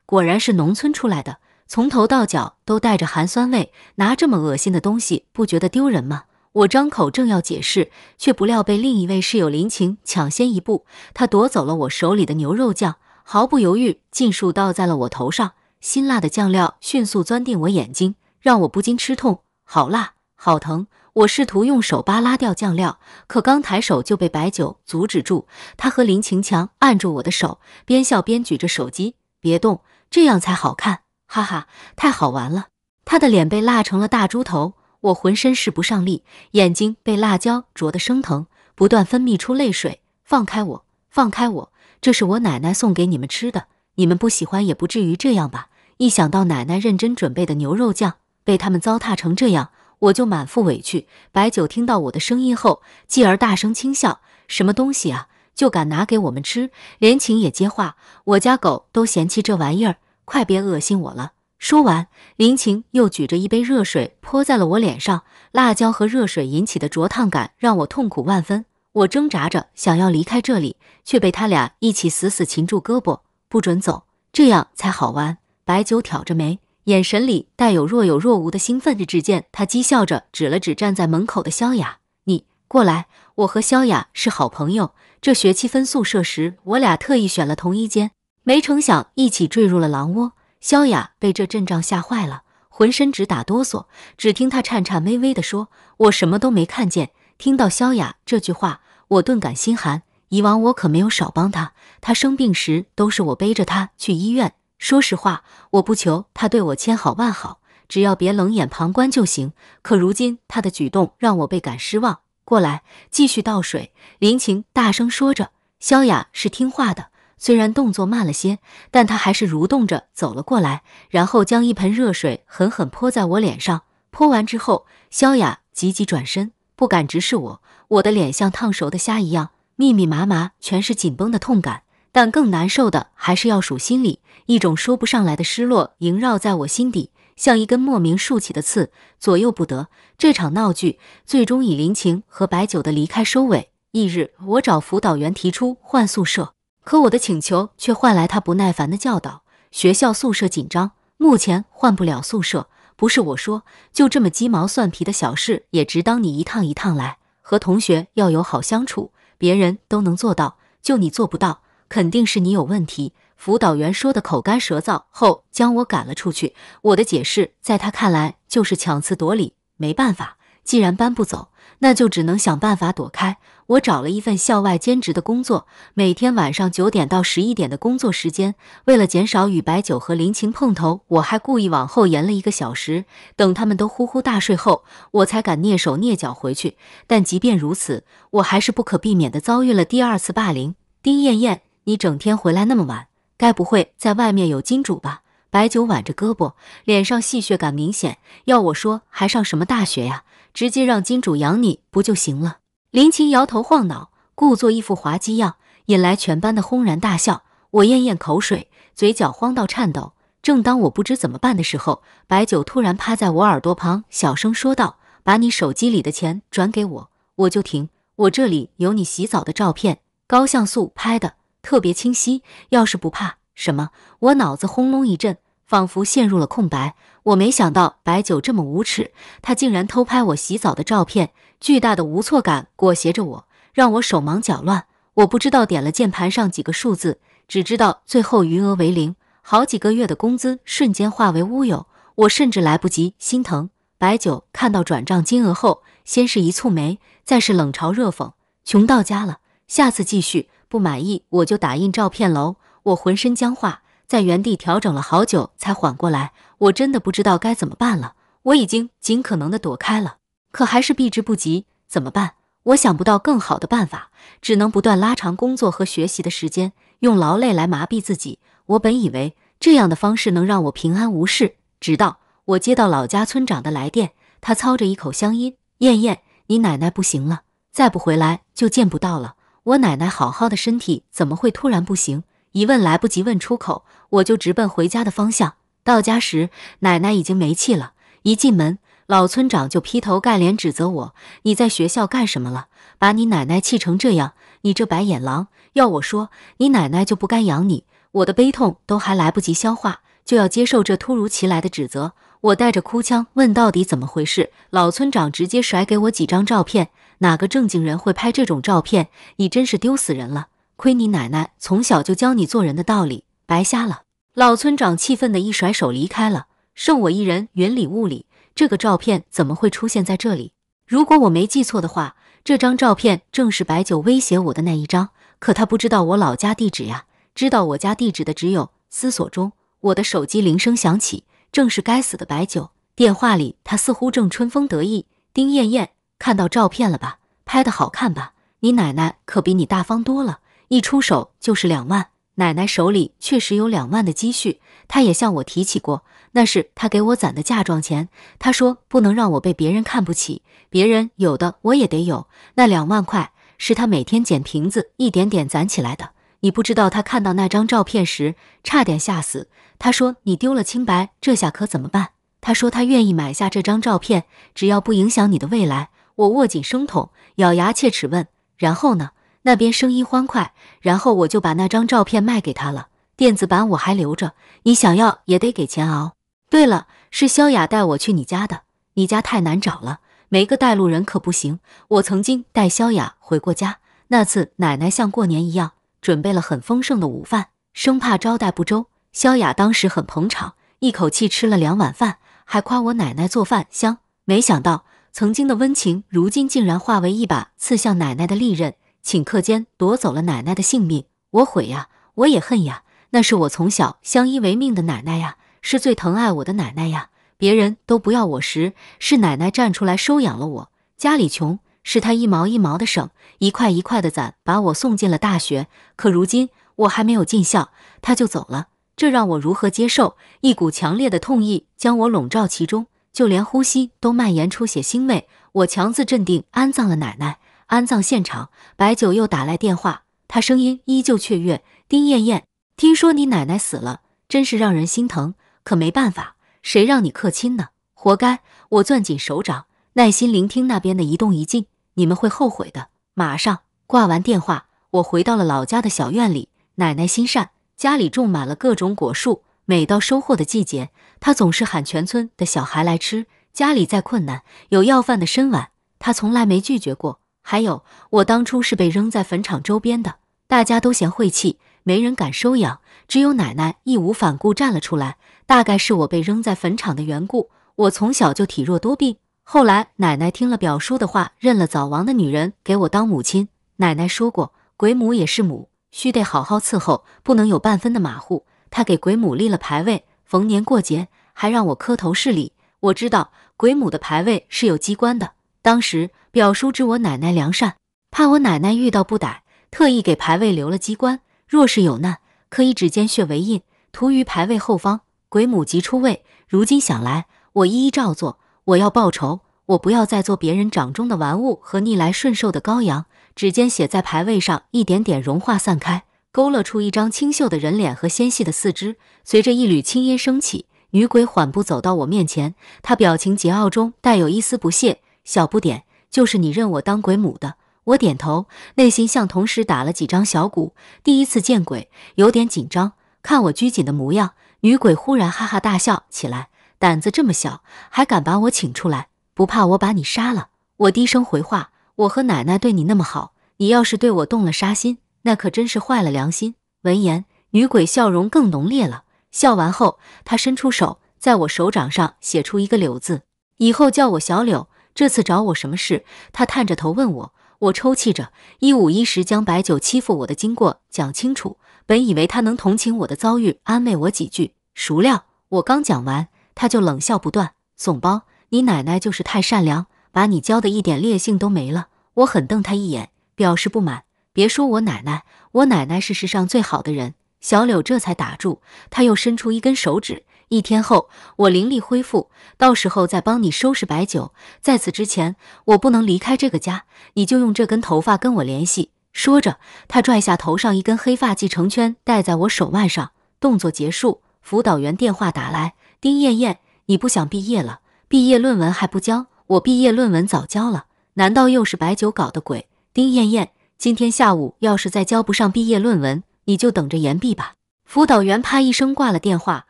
果然是农村出来的，从头到脚都带着寒酸味。拿这么恶心的东西，不觉得丢人吗？我张口正要解释，却不料被另一位室友林晴抢先一步，她夺走了我手里的牛肉酱。毫不犹豫，尽数倒在了我头上。辛辣的酱料迅速钻进我眼睛，让我不禁吃痛。好辣，好疼！我试图用手扒拉掉酱料，可刚抬手就被白酒阻止住。他和林晴强按住我的手，边笑边举着手机：“别动，这样才好看。”哈哈，太好玩了！他的脸被辣成了大猪头。我浑身使不上力，眼睛被辣椒灼得生疼，不断分泌出泪水。放开我，放开我！这是我奶奶送给你们吃的，你们不喜欢也不至于这样吧？一想到奶奶认真准备的牛肉酱被他们糟蹋成这样，我就满腹委屈。白酒听到我的声音后，继而大声轻笑：“什么东西啊，就敢拿给我们吃？”连晴也接话：“我家狗都嫌弃这玩意儿，快别恶心我了。”说完，林晴又举着一杯热水泼在了我脸上，辣椒和热水引起的灼烫感让我痛苦万分。我挣扎着想要离开这里，却被他俩一起死死擒住胳膊，不准走，这样才好玩。白酒挑着眉，眼神里带有若有若无的兴奋。只见他讥笑着指了指站在门口的萧雅：“你过来，我和萧雅是好朋友。这学期分宿舍时，我俩特意选了同一间，没成想一起坠入了狼窝。”萧雅被这阵仗吓坏了，浑身直打哆嗦。只听他颤颤巍巍地说：“我什么都没看见。”听到萧雅这句话。我顿感心寒，以往我可没有少帮他，他生病时都是我背着他去医院。说实话，我不求他对我千好万好，只要别冷眼旁观就行。可如今他的举动让我倍感失望。过来，继续倒水。林晴大声说着。萧雅是听话的，虽然动作慢了些，但她还是蠕动着走了过来，然后将一盆热水狠狠泼在我脸上。泼完之后，萧雅急急转身，不敢直视我。我的脸像烫熟的虾一样，密密麻麻全是紧绷的痛感。但更难受的还是要数心里一种说不上来的失落，萦绕在我心底，像一根莫名竖起的刺，左右不得。这场闹剧最终以林晴和白酒的离开收尾。翌日，我找辅导员提出换宿舍，可我的请求却换来他不耐烦的教导：学校宿舍紧张，目前换不了宿舍。不是我说，就这么鸡毛蒜皮的小事，也值当你一趟一趟来。和同学要友好相处，别人都能做到，就你做不到，肯定是你有问题。辅导员说的口干舌燥后，将我赶了出去。我的解释在他看来就是强词夺理，没办法，既然搬不走，那就只能想办法躲开。我找了一份校外兼职的工作，每天晚上九点到十一点的工作时间。为了减少与白酒和林晴碰头，我还故意往后延了一个小时，等他们都呼呼大睡后，我才敢蹑手蹑脚回去。但即便如此，我还是不可避免地遭遇了第二次霸凌。丁艳艳，你整天回来那么晚，该不会在外面有金主吧？白酒挽着胳膊，脸上戏谑感明显。要我说，还上什么大学呀？直接让金主养你不就行了？林琴摇头晃脑，故作一副滑稽样，引来全班的轰然大笑。我咽咽口水，嘴角慌到颤抖。正当我不知怎么办的时候，白酒突然趴在我耳朵旁，小声说道：“把你手机里的钱转给我，我就停。我这里有你洗澡的照片，高像素拍的，特别清晰。要是不怕什么，我脑子轰隆一阵，仿佛陷入了空白。”我没想到白酒这么无耻，他竟然偷拍我洗澡的照片。巨大的无措感裹挟着我，让我手忙脚乱。我不知道点了键盘上几个数字，只知道最后余额为零，好几个月的工资瞬间化为乌有。我甚至来不及心疼。白酒看到转账金额后，先是一蹙眉，再是冷嘲热讽：“穷到家了，下次继续。不满意我就打印照片喽。”我浑身僵化。在原地调整了好久，才缓过来。我真的不知道该怎么办了。我已经尽可能的躲开了，可还是避之不及。怎么办？我想不到更好的办法，只能不断拉长工作和学习的时间，用劳累来麻痹自己。我本以为这样的方式能让我平安无事，直到我接到老家村长的来电，他操着一口乡音：“燕燕，你奶奶不行了，再不回来就见不到了。我奶奶好好的身体，怎么会突然不行？”一问来不及问出口，我就直奔回家的方向。到家时，奶奶已经没气了。一进门，老村长就劈头盖脸指责我：“你在学校干什么了？把你奶奶气成这样！你这白眼狼！要我说，你奶奶就不该养你。”我的悲痛都还来不及消化，就要接受这突如其来的指责。我带着哭腔问：“到底怎么回事？”老村长直接甩给我几张照片：“哪个正经人会拍这种照片？你真是丢死人了！”亏你奶奶从小就教你做人的道理，白瞎了！老村长气愤的一甩手离开了，剩我一人云里雾里。这个照片怎么会出现在这里？如果我没记错的话，这张照片正是白酒威胁我的那一张。可他不知道我老家地址呀，知道我家地址的只有……思索中，我的手机铃声响起，正是该死的白酒。电话里，他似乎正春风得意。丁艳艳，看到照片了吧？拍的好看吧？你奶奶可比你大方多了。一出手就是两万，奶奶手里确实有两万的积蓄，她也向我提起过，那是她给我攒的嫁妆钱。她说不能让我被别人看不起，别人有的我也得有。那两万块是她每天捡瓶子一点点攒起来的。你不知道她看到那张照片时差点吓死。她说你丢了清白，这下可怎么办？她说她愿意买下这张照片，只要不影响你的未来。我握紧声筒，咬牙切齿问：“然后呢？”那边声音欢快，然后我就把那张照片卖给他了。电子版我还留着，你想要也得给钱熬。对了，是萧雅带我去你家的，你家太难找了，没个带路人可不行。我曾经带萧雅回过家，那次奶奶像过年一样准备了很丰盛的午饭，生怕招待不周。萧雅当时很捧场，一口气吃了两碗饭，还夸我奶奶做饭香。没想到，曾经的温情，如今竟然化为一把刺向奶奶的利刃。顷刻间夺走了奶奶的性命，我悔呀，我也恨呀。那是我从小相依为命的奶奶呀，是最疼爱我的奶奶呀。别人都不要我时，是奶奶站出来收养了我。家里穷，是她一毛一毛的省，一块一块的攒，把我送进了大学。可如今我还没有尽孝，她就走了，这让我如何接受？一股强烈的痛意将我笼罩其中，就连呼吸都蔓延出血腥味。我强自镇定，安葬了奶奶。安葬现场，白九又打来电话，他声音依旧雀跃。丁艳艳，听说你奶奶死了，真是让人心疼。可没办法，谁让你克亲呢？活该！我攥紧手掌，耐心聆听那边的一动一静。你们会后悔的。马上挂完电话，我回到了老家的小院里。奶奶心善，家里种满了各种果树。每到收获的季节，她总是喊全村的小孩来吃。家里再困难，有要饭的身碗，她从来没拒绝过。还有，我当初是被扔在坟场周边的，大家都嫌晦气，没人敢收养，只有奶奶义无反顾站了出来。大概是我被扔在坟场的缘故，我从小就体弱多病。后来奶奶听了表叔的话，认了早亡的女人给我当母亲。奶奶说过，鬼母也是母，需得好好伺候，不能有半分的马虎。她给鬼母立了牌位，逢年过节还让我磕头施礼。我知道，鬼母的牌位是有机关的。当时表叔知我奶奶良善，怕我奶奶遇到不逮，特意给牌位留了机关，若是有难，可以指尖血为印，涂于牌位后方，鬼母即出位。如今想来，我一一照做。我要报仇，我不要再做别人掌中的玩物和逆来顺受的羔羊。指尖血在牌位上一点点融化散开，勾勒出一张清秀的人脸和纤细的四肢。随着一缕青烟升起，女鬼缓步走到我面前，她表情桀骜中带有一丝不屑。小不点，就是你认我当鬼母的。我点头，内心像同时打了几张小鼓。第一次见鬼，有点紧张。看我拘谨的模样，女鬼忽然哈哈大笑起来。胆子这么小，还敢把我请出来？不怕我把你杀了？我低声回话：“我和奶奶对你那么好，你要是对我动了杀心，那可真是坏了良心。”闻言，女鬼笑容更浓烈了。笑完后，她伸出手，在我手掌上写出一个柳字。以后叫我小柳。这次找我什么事？他探着头问我，我抽泣着，一五一十将白酒欺负我的经过讲清楚。本以为他能同情我的遭遇，安慰我几句，孰料我刚讲完，他就冷笑不断。怂包，你奶奶就是太善良，把你教的一点烈性都没了。我狠瞪他一眼，表示不满。别说我奶奶，我奶奶是世上最好的人。小柳这才打住，他又伸出一根手指。一天后，我灵力恢复，到时候再帮你收拾白酒。在此之前，我不能离开这个家，你就用这根头发跟我联系。说着，他拽下头上一根黑发系成圈戴在我手腕上。动作结束，辅导员电话打来：“丁艳艳，你不想毕业了？毕业论文还不交？我毕业论文早交了，难道又是白酒搞的鬼？”丁艳艳，今天下午要是再交不上毕业论文，你就等着延毕吧。辅导员啪一声挂了电话。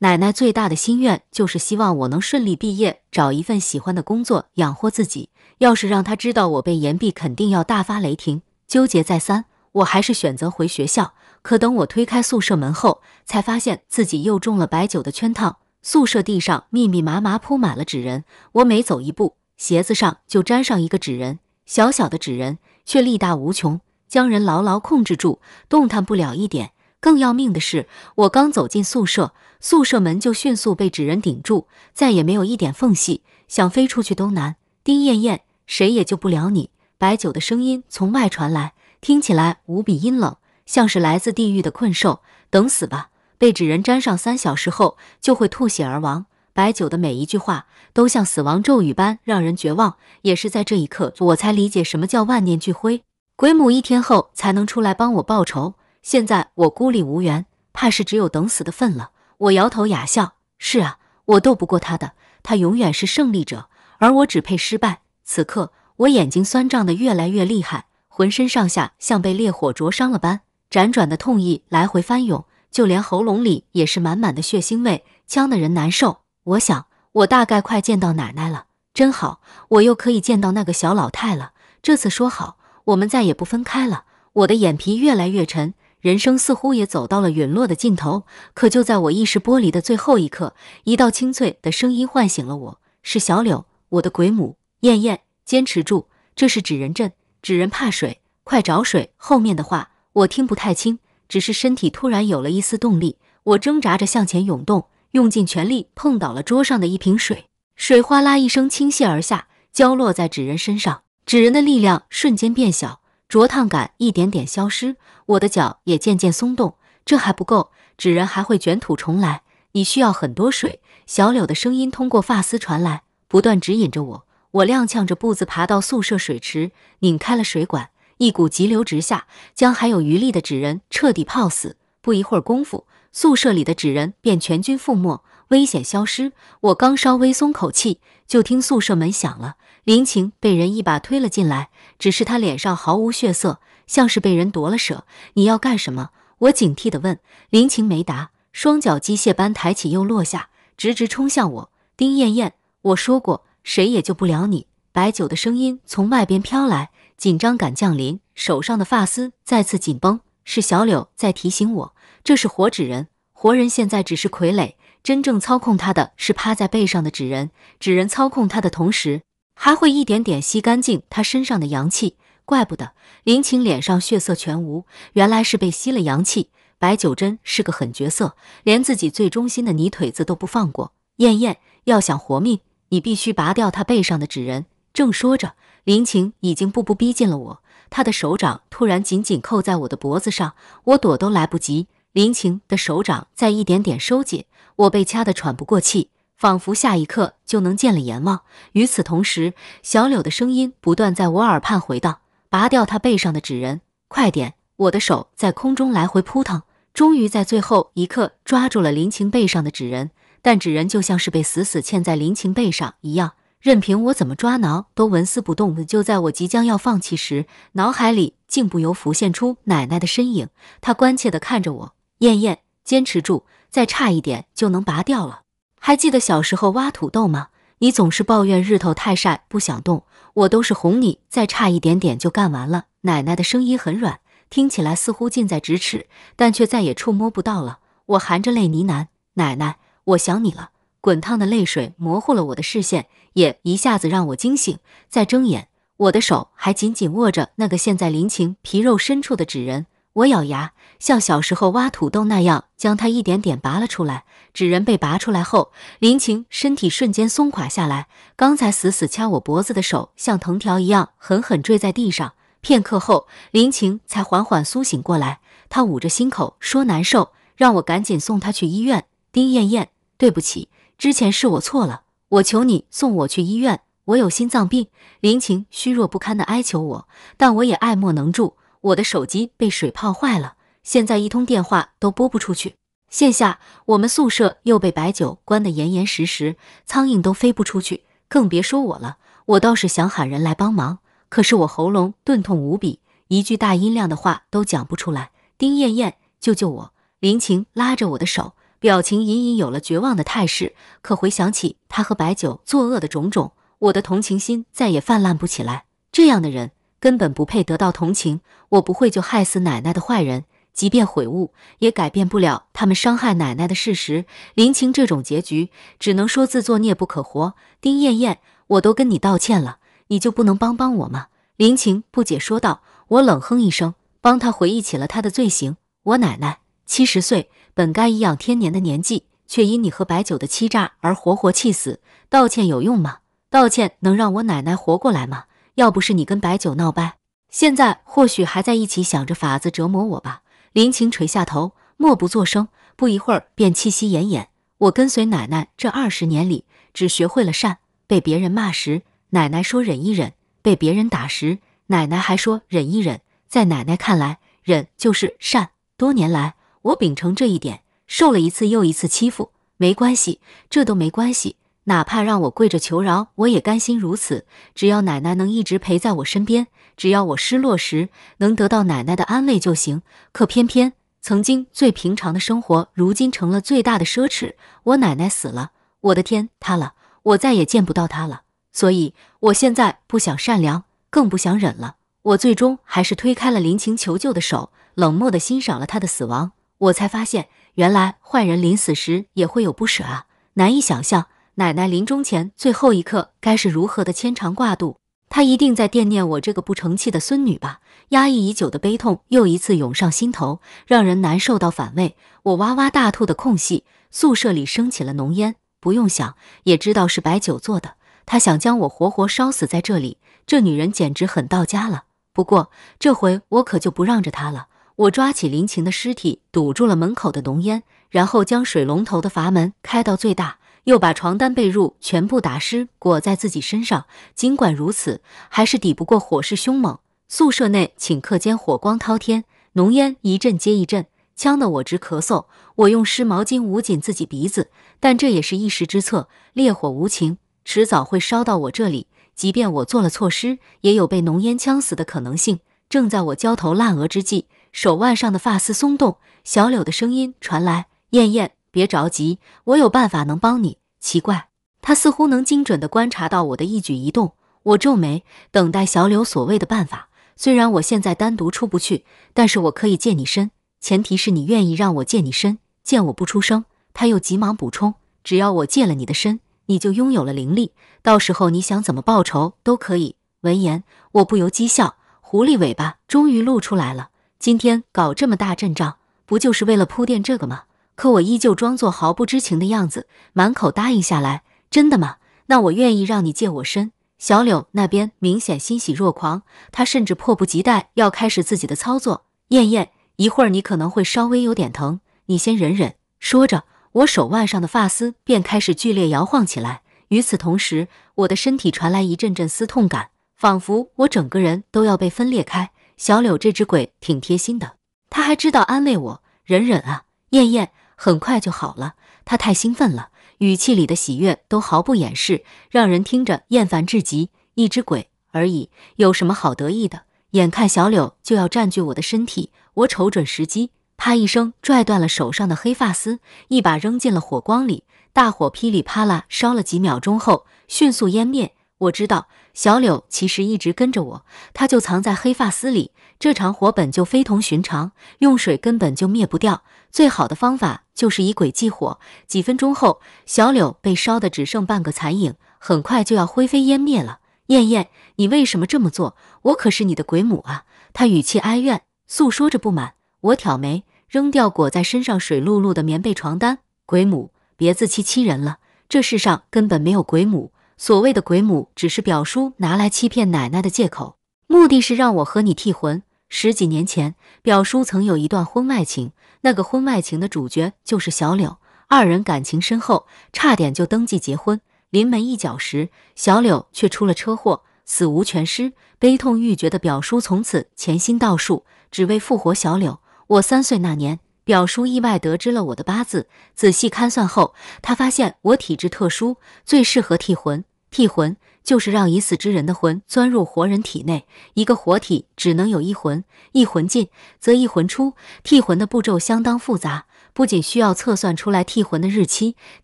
奶奶最大的心愿就是希望我能顺利毕业，找一份喜欢的工作养活自己。要是让她知道我被严毕，肯定要大发雷霆。纠结再三，我还是选择回学校。可等我推开宿舍门后，才发现自己又中了白酒的圈套。宿舍地上密密麻麻铺满了纸人，我每走一步，鞋子上就粘上一个纸人。小小的纸人，却力大无穷，将人牢牢控制住，动弹不了一点。更要命的是，我刚走进宿舍，宿舍门就迅速被纸人顶住，再也没有一点缝隙，想飞出去都难。丁艳艳，谁也救不了你！白酒的声音从外传来，听起来无比阴冷，像是来自地狱的困兽。等死吧！被纸人粘上三小时后就会吐血而亡。白酒的每一句话都像死亡咒语般让人绝望。也是在这一刻，我才理解什么叫万念俱灰。鬼母一天后才能出来帮我报仇。现在我孤立无援，怕是只有等死的份了。我摇头哑笑：“是啊，我斗不过他的，他永远是胜利者，而我只配失败。”此刻，我眼睛酸胀得越来越厉害，浑身上下像被烈火灼伤了般，辗转的痛意来回翻涌，就连喉咙里也是满满的血腥味，呛得人难受。我想，我大概快见到奶奶了，真好，我又可以见到那个小老太了。这次说好，我们再也不分开了。我的眼皮越来越沉。人生似乎也走到了陨落的尽头，可就在我意识剥离的最后一刻，一道清脆的声音唤醒了我。是小柳，我的鬼母燕燕，坚持住！这是纸人阵，纸人怕水，快找水！后面的话我听不太清，只是身体突然有了一丝动力，我挣扎着向前涌动，用尽全力碰倒了桌上的一瓶水，水哗啦一声倾泻而下，浇落在纸人身上，纸人的力量瞬间变小。灼烫感一点点消失，我的脚也渐渐松动。这还不够，纸人还会卷土重来。你需要很多水。小柳的声音通过发丝传来，不断指引着我。我踉跄着步子爬到宿舍水池，拧开了水管，一股急流直下，将还有余力的纸人彻底泡死。不一会儿功夫，宿舍里的纸人便全军覆没，危险消失。我刚稍微松口气，就听宿舍门响了。林晴被人一把推了进来，只是她脸上毫无血色，像是被人夺了舍。你要干什么？我警惕地问。林晴没答，双脚机械般抬起又落下，直直冲向我。丁艳艳，我说过，谁也救不了你。白酒的声音从外边飘来，紧张感降临，手上的发丝再次紧绷。是小柳在提醒我，这是活纸人，活人现在只是傀儡，真正操控他的是趴在背上的纸人。纸人操控他的同时。还会一点点吸干净他身上的阳气，怪不得林晴脸上血色全无，原来是被吸了阳气。白九真是个狠角色，连自己最忠心的泥腿子都不放过。燕燕，要想活命，你必须拔掉他背上的纸人。正说着，林晴已经步步逼近了我，她的手掌突然紧紧扣在我的脖子上，我躲都来不及。林晴的手掌在一点点收紧，我被掐得喘不过气。仿佛下一刻就能见了阎王。与此同时，小柳的声音不断在我耳畔回荡：“拔掉他背上的纸人，快点！”我的手在空中来回扑腾，终于在最后一刻抓住了林晴背上的纸人。但纸人就像是被死死嵌在林晴背上一样，任凭我怎么抓挠都纹丝不动。就在我即将要放弃时，脑海里竟不由浮现出奶奶的身影，她关切地看着我：“燕燕，坚持住，再差一点就能拔掉了。”还记得小时候挖土豆吗？你总是抱怨日头太晒，不想动。我都是哄你，再差一点点就干完了。奶奶的声音很软，听起来似乎近在咫尺，但却再也触摸不到了。我含着泪呢喃：“奶奶，我想你了。”滚烫的泪水模糊了我的视线，也一下子让我惊醒。再睁眼，我的手还紧紧握着那个现在临晴皮肉深处的纸人。我咬牙，像小时候挖土豆那样，将它一点点拔了出来。纸人被拔出来后，林晴身体瞬间松垮下来，刚才死死掐我脖子的手像藤条一样狠狠坠在地上。片刻后，林晴才缓缓苏醒过来，她捂着心口说难受，让我赶紧送她去医院。丁艳艳，对不起，之前是我错了，我求你送我去医院，我有心脏病。林晴虚弱不堪的哀求我，但我也爱莫能助。我的手机被水泡坏了，现在一通电话都拨不出去。现下我们宿舍又被白酒关得严严实实，苍蝇都飞不出去，更别说我了。我倒是想喊人来帮忙，可是我喉咙钝痛无比，一句大音量的话都讲不出来。丁艳艳，救救我！林晴拉着我的手，表情隐隐有了绝望的态势。可回想起她和白酒作恶的种种，我的同情心再也泛滥不起来。这样的人。根本不配得到同情。我不会就害死奶奶的坏人，即便悔悟，也改变不了他们伤害奶奶的事实。林晴，这种结局只能说自作孽不可活。丁艳艳，我都跟你道歉了，你就不能帮帮我吗？林晴不解说道。我冷哼一声，帮他回忆起了他的罪行。我奶奶七十岁，本该颐养天年的年纪，却因你和白酒的欺诈而活活气死。道歉有用吗？道歉能让我奶奶活过来吗？要不是你跟白酒闹掰，现在或许还在一起，想着法子折磨我吧。林晴垂下头，默不作声。不一会儿，便气息奄奄。我跟随奶奶这二十年里，只学会了善。被别人骂时，奶奶说忍一忍；被别人打时，奶奶还说忍一忍。在奶奶看来，忍就是善。多年来，我秉承这一点，受了一次又一次欺负，没关系，这都没关系。哪怕让我跪着求饶，我也甘心如此。只要奶奶能一直陪在我身边，只要我失落时能得到奶奶的安慰就行。可偏偏曾经最平常的生活，如今成了最大的奢侈。我奶奶死了，我的天，塌了！我再也见不到她了。所以我现在不想善良，更不想忍了。我最终还是推开了林晴求救的手，冷漠地欣赏了她的死亡。我才发现，原来坏人临死时也会有不舍啊！难以想象。奶奶临终前最后一刻该是如何的牵肠挂肚？她一定在惦念我这个不成器的孙女吧？压抑已久的悲痛又一次涌上心头，让人难受到反胃。我哇哇大吐的空隙，宿舍里升起了浓烟。不用想也知道是白酒做的。她想将我活活烧死在这里，这女人简直狠到家了。不过这回我可就不让着她了。我抓起林晴的尸体堵住了门口的浓烟，然后将水龙头的阀门开到最大。又把床单被褥全部打湿，裹在自己身上。尽管如此，还是抵不过火势凶猛。宿舍内顷刻间火光滔天，浓烟一阵接一阵，呛得我直咳嗽。我用湿毛巾捂紧自己鼻子，但这也是一时之策。烈火无情，迟早会烧到我这里。即便我做了措施，也有被浓烟呛死的可能性。正在我焦头烂额之际，手腕上的发丝松动，小柳的声音传来：“燕燕。”别着急，我有办法能帮你。奇怪，他似乎能精准的观察到我的一举一动。我皱眉，等待小柳所谓的办法。虽然我现在单独出不去，但是我可以借你身，前提是你愿意让我借你身。见我不出声，他又急忙补充：只要我借了你的身，你就拥有了灵力，到时候你想怎么报仇都可以。闻言，我不由讥笑：狐狸尾巴终于露出来了。今天搞这么大阵仗，不就是为了铺垫这个吗？可我依旧装作毫不知情的样子，满口答应下来。真的吗？那我愿意让你借我身。小柳那边明显欣喜若狂，他甚至迫不及待要开始自己的操作。燕燕，一会儿你可能会稍微有点疼，你先忍忍。说着，我手腕上的发丝便开始剧烈摇晃起来。与此同时，我的身体传来一阵阵撕痛感，仿佛我整个人都要被分裂开。小柳这只鬼挺贴心的，他还知道安慰我，忍忍啊，燕燕。很快就好了，他太兴奋了，语气里的喜悦都毫不掩饰，让人听着厌烦至极。一只鬼而已，有什么好得意的？眼看小柳就要占据我的身体，我瞅准时机，啪一声拽断了手上的黑发丝，一把扔进了火光里。大火噼里啪啦烧了几秒钟后，迅速湮灭。我知道。小柳其实一直跟着我，他就藏在黑发丝里。这场火本就非同寻常，用水根本就灭不掉。最好的方法就是以鬼祭火。几分钟后，小柳被烧得只剩半个残影，很快就要灰飞烟灭了。燕燕，你为什么这么做？我可是你的鬼母啊！他语气哀怨，诉说着不满。我挑眉，扔掉裹在身上水漉漉的棉被床单。鬼母，别自欺欺人了，这世上根本没有鬼母。所谓的鬼母只是表叔拿来欺骗奶奶的借口，目的是让我和你替魂。十几年前，表叔曾有一段婚外情，那个婚外情的主角就是小柳，二人感情深厚，差点就登记结婚。临门一脚时，小柳却出了车祸，死无全尸。悲痛欲绝的表叔从此潜心道术，只为复活小柳。我三岁那年，表叔意外得知了我的八字，仔细勘算后，他发现我体质特殊，最适合替魂。替魂就是让已死之人的魂钻入活人体内，一个活体只能有一魂，一魂进则一魂出。替魂的步骤相当复杂，不仅需要测算出来替魂的日期，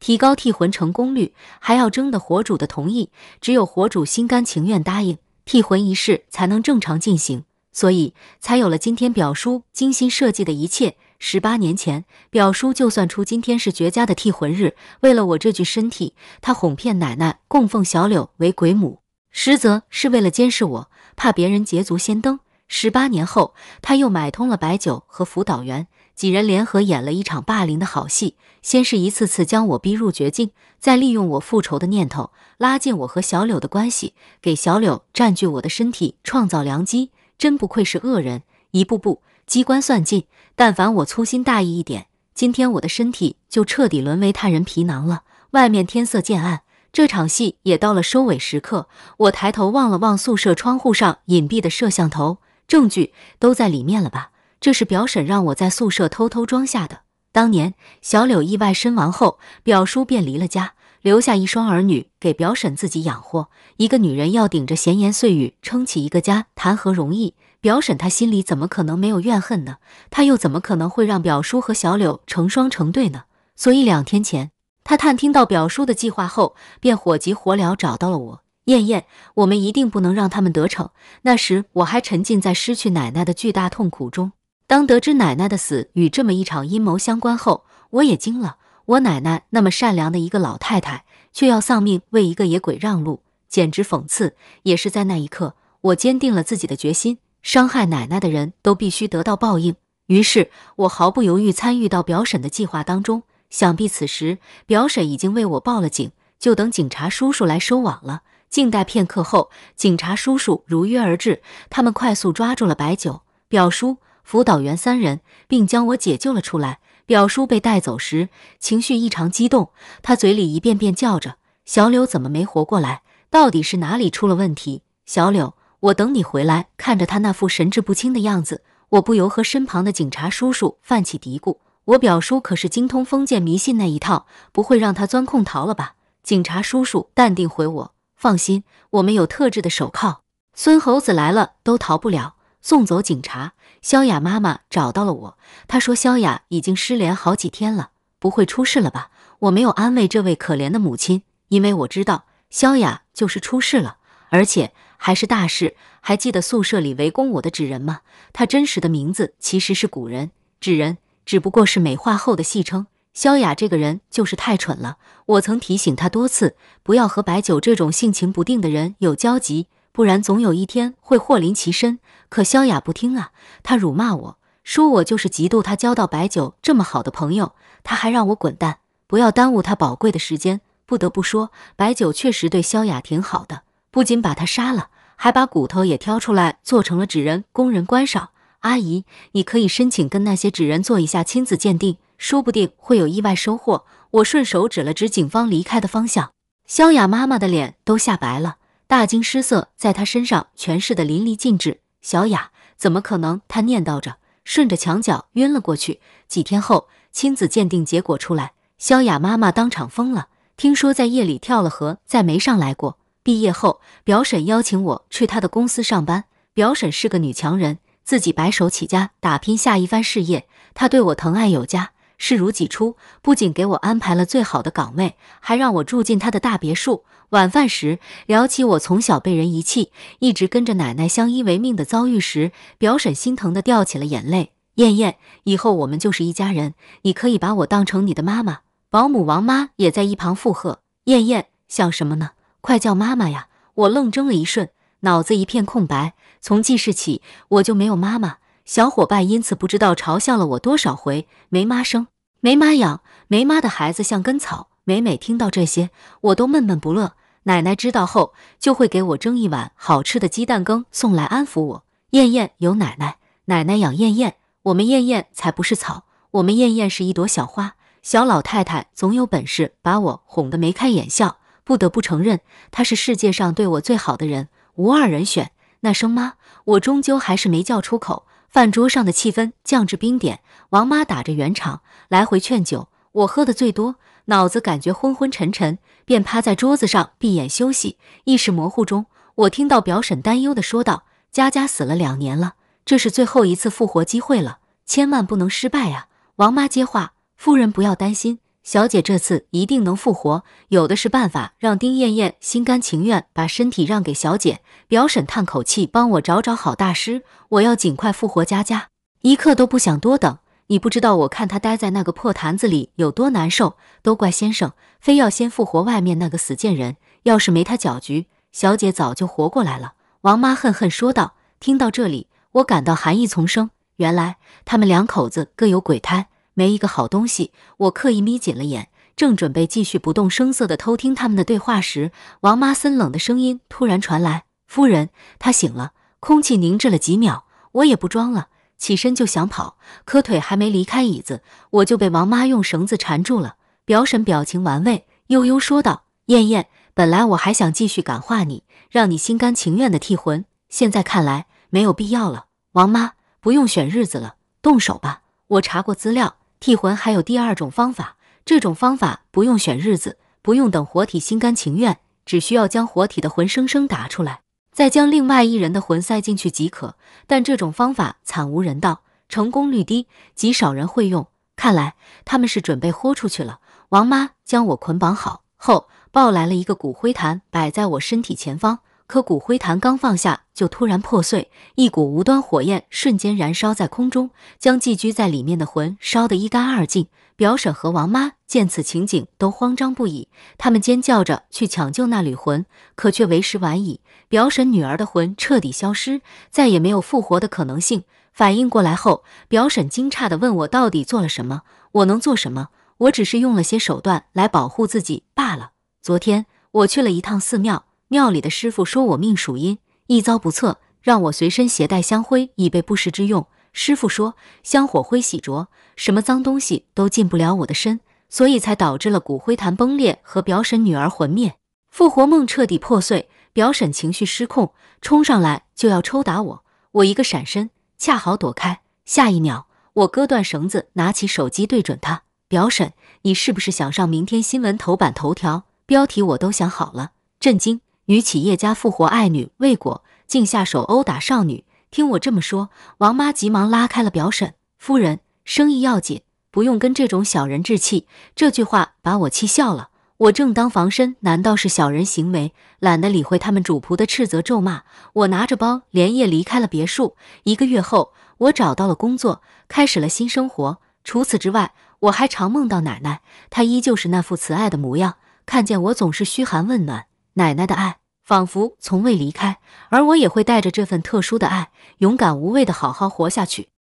提高替魂成功率，还要征得活主的同意，只有活主心甘情愿答应替魂仪式，才能正常进行。所以才有了今天表叔精心设计的一切。十八年前，表叔就算出今天是绝佳的替魂日。为了我这具身体，他哄骗奶奶供奉小柳为鬼母，实则是为了监视我，怕别人捷足先登。十八年后，他又买通了白酒和辅导员几人，联合演了一场霸凌的好戏。先是一次次将我逼入绝境，再利用我复仇的念头拉近我和小柳的关系，给小柳占据我的身体创造良机。真不愧是恶人，一步步机关算尽。但凡我粗心大意一点，今天我的身体就彻底沦为他人皮囊了。外面天色渐暗，这场戏也到了收尾时刻。我抬头望了望宿舍窗户上隐蔽的摄像头，证据都在里面了吧？这是表婶让我在宿舍偷偷装下的。当年小柳意外身亡后，表叔便离了家，留下一双儿女给表婶自己养活。一个女人要顶着闲言碎语撑起一个家，谈何容易？表婶，她心里怎么可能没有怨恨呢？她又怎么可能会让表叔和小柳成双成对呢？所以两天前，她探听到表叔的计划后，便火急火燎找到了我。燕燕，我们一定不能让他们得逞。那时我还沉浸在失去奶奶的巨大痛苦中。当得知奶奶的死与这么一场阴谋相关后，我也惊了。我奶奶那么善良的一个老太太，却要丧命为一个野鬼让路，简直讽刺。也是在那一刻，我坚定了自己的决心。伤害奶奶的人都必须得到报应。于是，我毫不犹豫参与到表婶的计划当中。想必此时，表婶已经为我报了警，就等警察叔叔来收网了。静待片刻后，警察叔叔如约而至，他们快速抓住了白酒、表叔、辅导员三人，并将我解救了出来。表叔被带走时，情绪异常激动，他嘴里一遍遍叫着：“小柳怎么没活过来？到底是哪里出了问题？”小柳。我等你回来，看着他那副神志不清的样子，我不由和身旁的警察叔叔泛起嘀咕：我表叔可是精通封建迷信那一套，不会让他钻空逃了吧？警察叔叔淡定回我：放心，我们有特制的手铐，孙猴子来了都逃不了。送走警察，萧雅妈妈找到了我，她说萧雅已经失联好几天了，不会出事了吧？我没有安慰这位可怜的母亲，因为我知道萧雅就是出事了，而且。还是大事。还记得宿舍里围攻我的纸人吗？他真实的名字其实是古人，纸人只不过是美化后的戏称。萧雅这个人就是太蠢了，我曾提醒他多次，不要和白酒这种性情不定的人有交集，不然总有一天会祸临其身。可萧雅不听啊，他辱骂我说我就是嫉妒他交到白酒这么好的朋友，他还让我滚蛋，不要耽误他宝贵的时间。不得不说，白酒确实对萧雅挺好的，不仅把他杀了。还把骨头也挑出来做成了纸人供人观赏。阿姨，你可以申请跟那些纸人做一下亲子鉴定，说不定会有意外收获。我顺手指了指警方离开的方向。萧雅妈妈的脸都吓白了，大惊失色，在她身上诠释的淋漓尽致。小雅怎么可能？她念叨着，顺着墙角晕了过去。几天后，亲子鉴定结果出来，萧雅妈妈当场疯了，听说在夜里跳了河，再没上来过。毕业后，表婶邀请我去她的公司上班。表婶是个女强人，自己白手起家，打拼下一番事业。她对我疼爱有加，视如己出，不仅给我安排了最好的岗位，还让我住进她的大别墅。晚饭时，聊起我从小被人遗弃，一直跟着奶奶相依为命的遭遇时，表婶心疼的掉起了眼泪。燕燕，以后我们就是一家人，你可以把我当成你的妈妈。保姆王妈也在一旁附和。燕燕，想什么呢？快叫妈妈呀！我愣怔了一瞬，脑子一片空白。从记事起，我就没有妈妈。小伙伴因此不知道嘲笑了我多少回。没妈生，没妈养，没妈的孩子像根草。每每听到这些，我都闷闷不乐。奶奶知道后，就会给我蒸一碗好吃的鸡蛋羹送来安抚我。燕燕有奶奶，奶奶养燕燕，我们燕燕才不是草，我们燕燕是一朵小花。小老太太总有本事把我哄得眉开眼笑。不得不承认，他是世界上对我最好的人，无二人选。那声妈，我终究还是没叫出口。饭桌上的气氛降至冰点，王妈打着圆场，来回劝酒。我喝的最多，脑子感觉昏昏沉沉，便趴在桌子上闭眼休息。意识模糊中，我听到表婶担忧的说道：“佳佳死了两年了，这是最后一次复活机会了，千万不能失败啊！”王妈接话：“夫人不要担心。”小姐这次一定能复活，有的是办法让丁艳艳心甘情愿把身体让给小姐。表婶叹口气：“帮我找找好大师，我要尽快复活佳佳，一刻都不想多等。你不知道，我看她待在那个破坛子里有多难受，都怪先生非要先复活外面那个死贱人。要是没他搅局，小姐早就活过来了。”王妈恨恨说道。听到这里，我感到寒意丛生。原来他们两口子各有鬼胎。没一个好东西，我刻意眯紧了眼，正准备继续不动声色地偷听他们的对话时，王妈森冷的声音突然传来：“夫人，他醒了。”空气凝滞了几秒，我也不装了，起身就想跑，可腿还没离开椅子，我就被王妈用绳子缠住了。表婶表情玩味，悠悠说道：“燕燕，本来我还想继续感化你，让你心甘情愿的替魂，现在看来没有必要了。王妈，不用选日子了，动手吧。我查过资料。”替魂还有第二种方法，这种方法不用选日子，不用等活体心甘情愿，只需要将活体的魂生生打出来，再将另外一人的魂塞进去即可。但这种方法惨无人道，成功率低，极少人会用。看来他们是准备豁出去了。王妈将我捆绑好后，抱来了一个骨灰坛，摆在我身体前方。可骨灰坛刚放下。就突然破碎，一股无端火焰瞬间燃烧在空中，将寄居在里面的魂烧得一干二净。表婶和王妈见此情景都慌张不已，他们尖叫着去抢救那缕魂，可却为时晚矣。表婶女儿的魂彻底消失，再也没有复活的可能性。反应过来后，表婶惊诧的问我：“到底做了什么？我能做什么？我只是用了些手段来保护自己罢了。”昨天我去了一趟寺庙，庙里的师傅说我命属阴。一遭不测，让我随身携带香灰，以备不时之用。师傅说，香火灰洗浊，什么脏东西都进不了我的身，所以才导致了骨灰坛崩裂和表婶女儿魂灭，复活梦彻底破碎。表婶情绪失控，冲上来就要抽打我，我一个闪身，恰好躲开。下一秒，我割断绳子，拿起手机对准他：“表婶，你是不是想上明天新闻头版头条？标题我都想好了，震惊。”女企业家复活爱女未果，竟下手殴打少女。听我这么说，王妈急忙拉开了表婶。夫人，生意要紧，不用跟这种小人置气。这句话把我气笑了。我正当防身，难道是小人行为？懒得理会他们主仆的斥责咒骂。我拿着包，连夜离开了别墅。一个月后，我找到了工作，开始了新生活。除此之外，我还常梦到奶奶，她依旧是那副慈爱的模样，看见我总是嘘寒问暖。奶奶的爱仿佛从未离开，而我也会带着这份特殊的爱，勇敢无畏的好好活下去。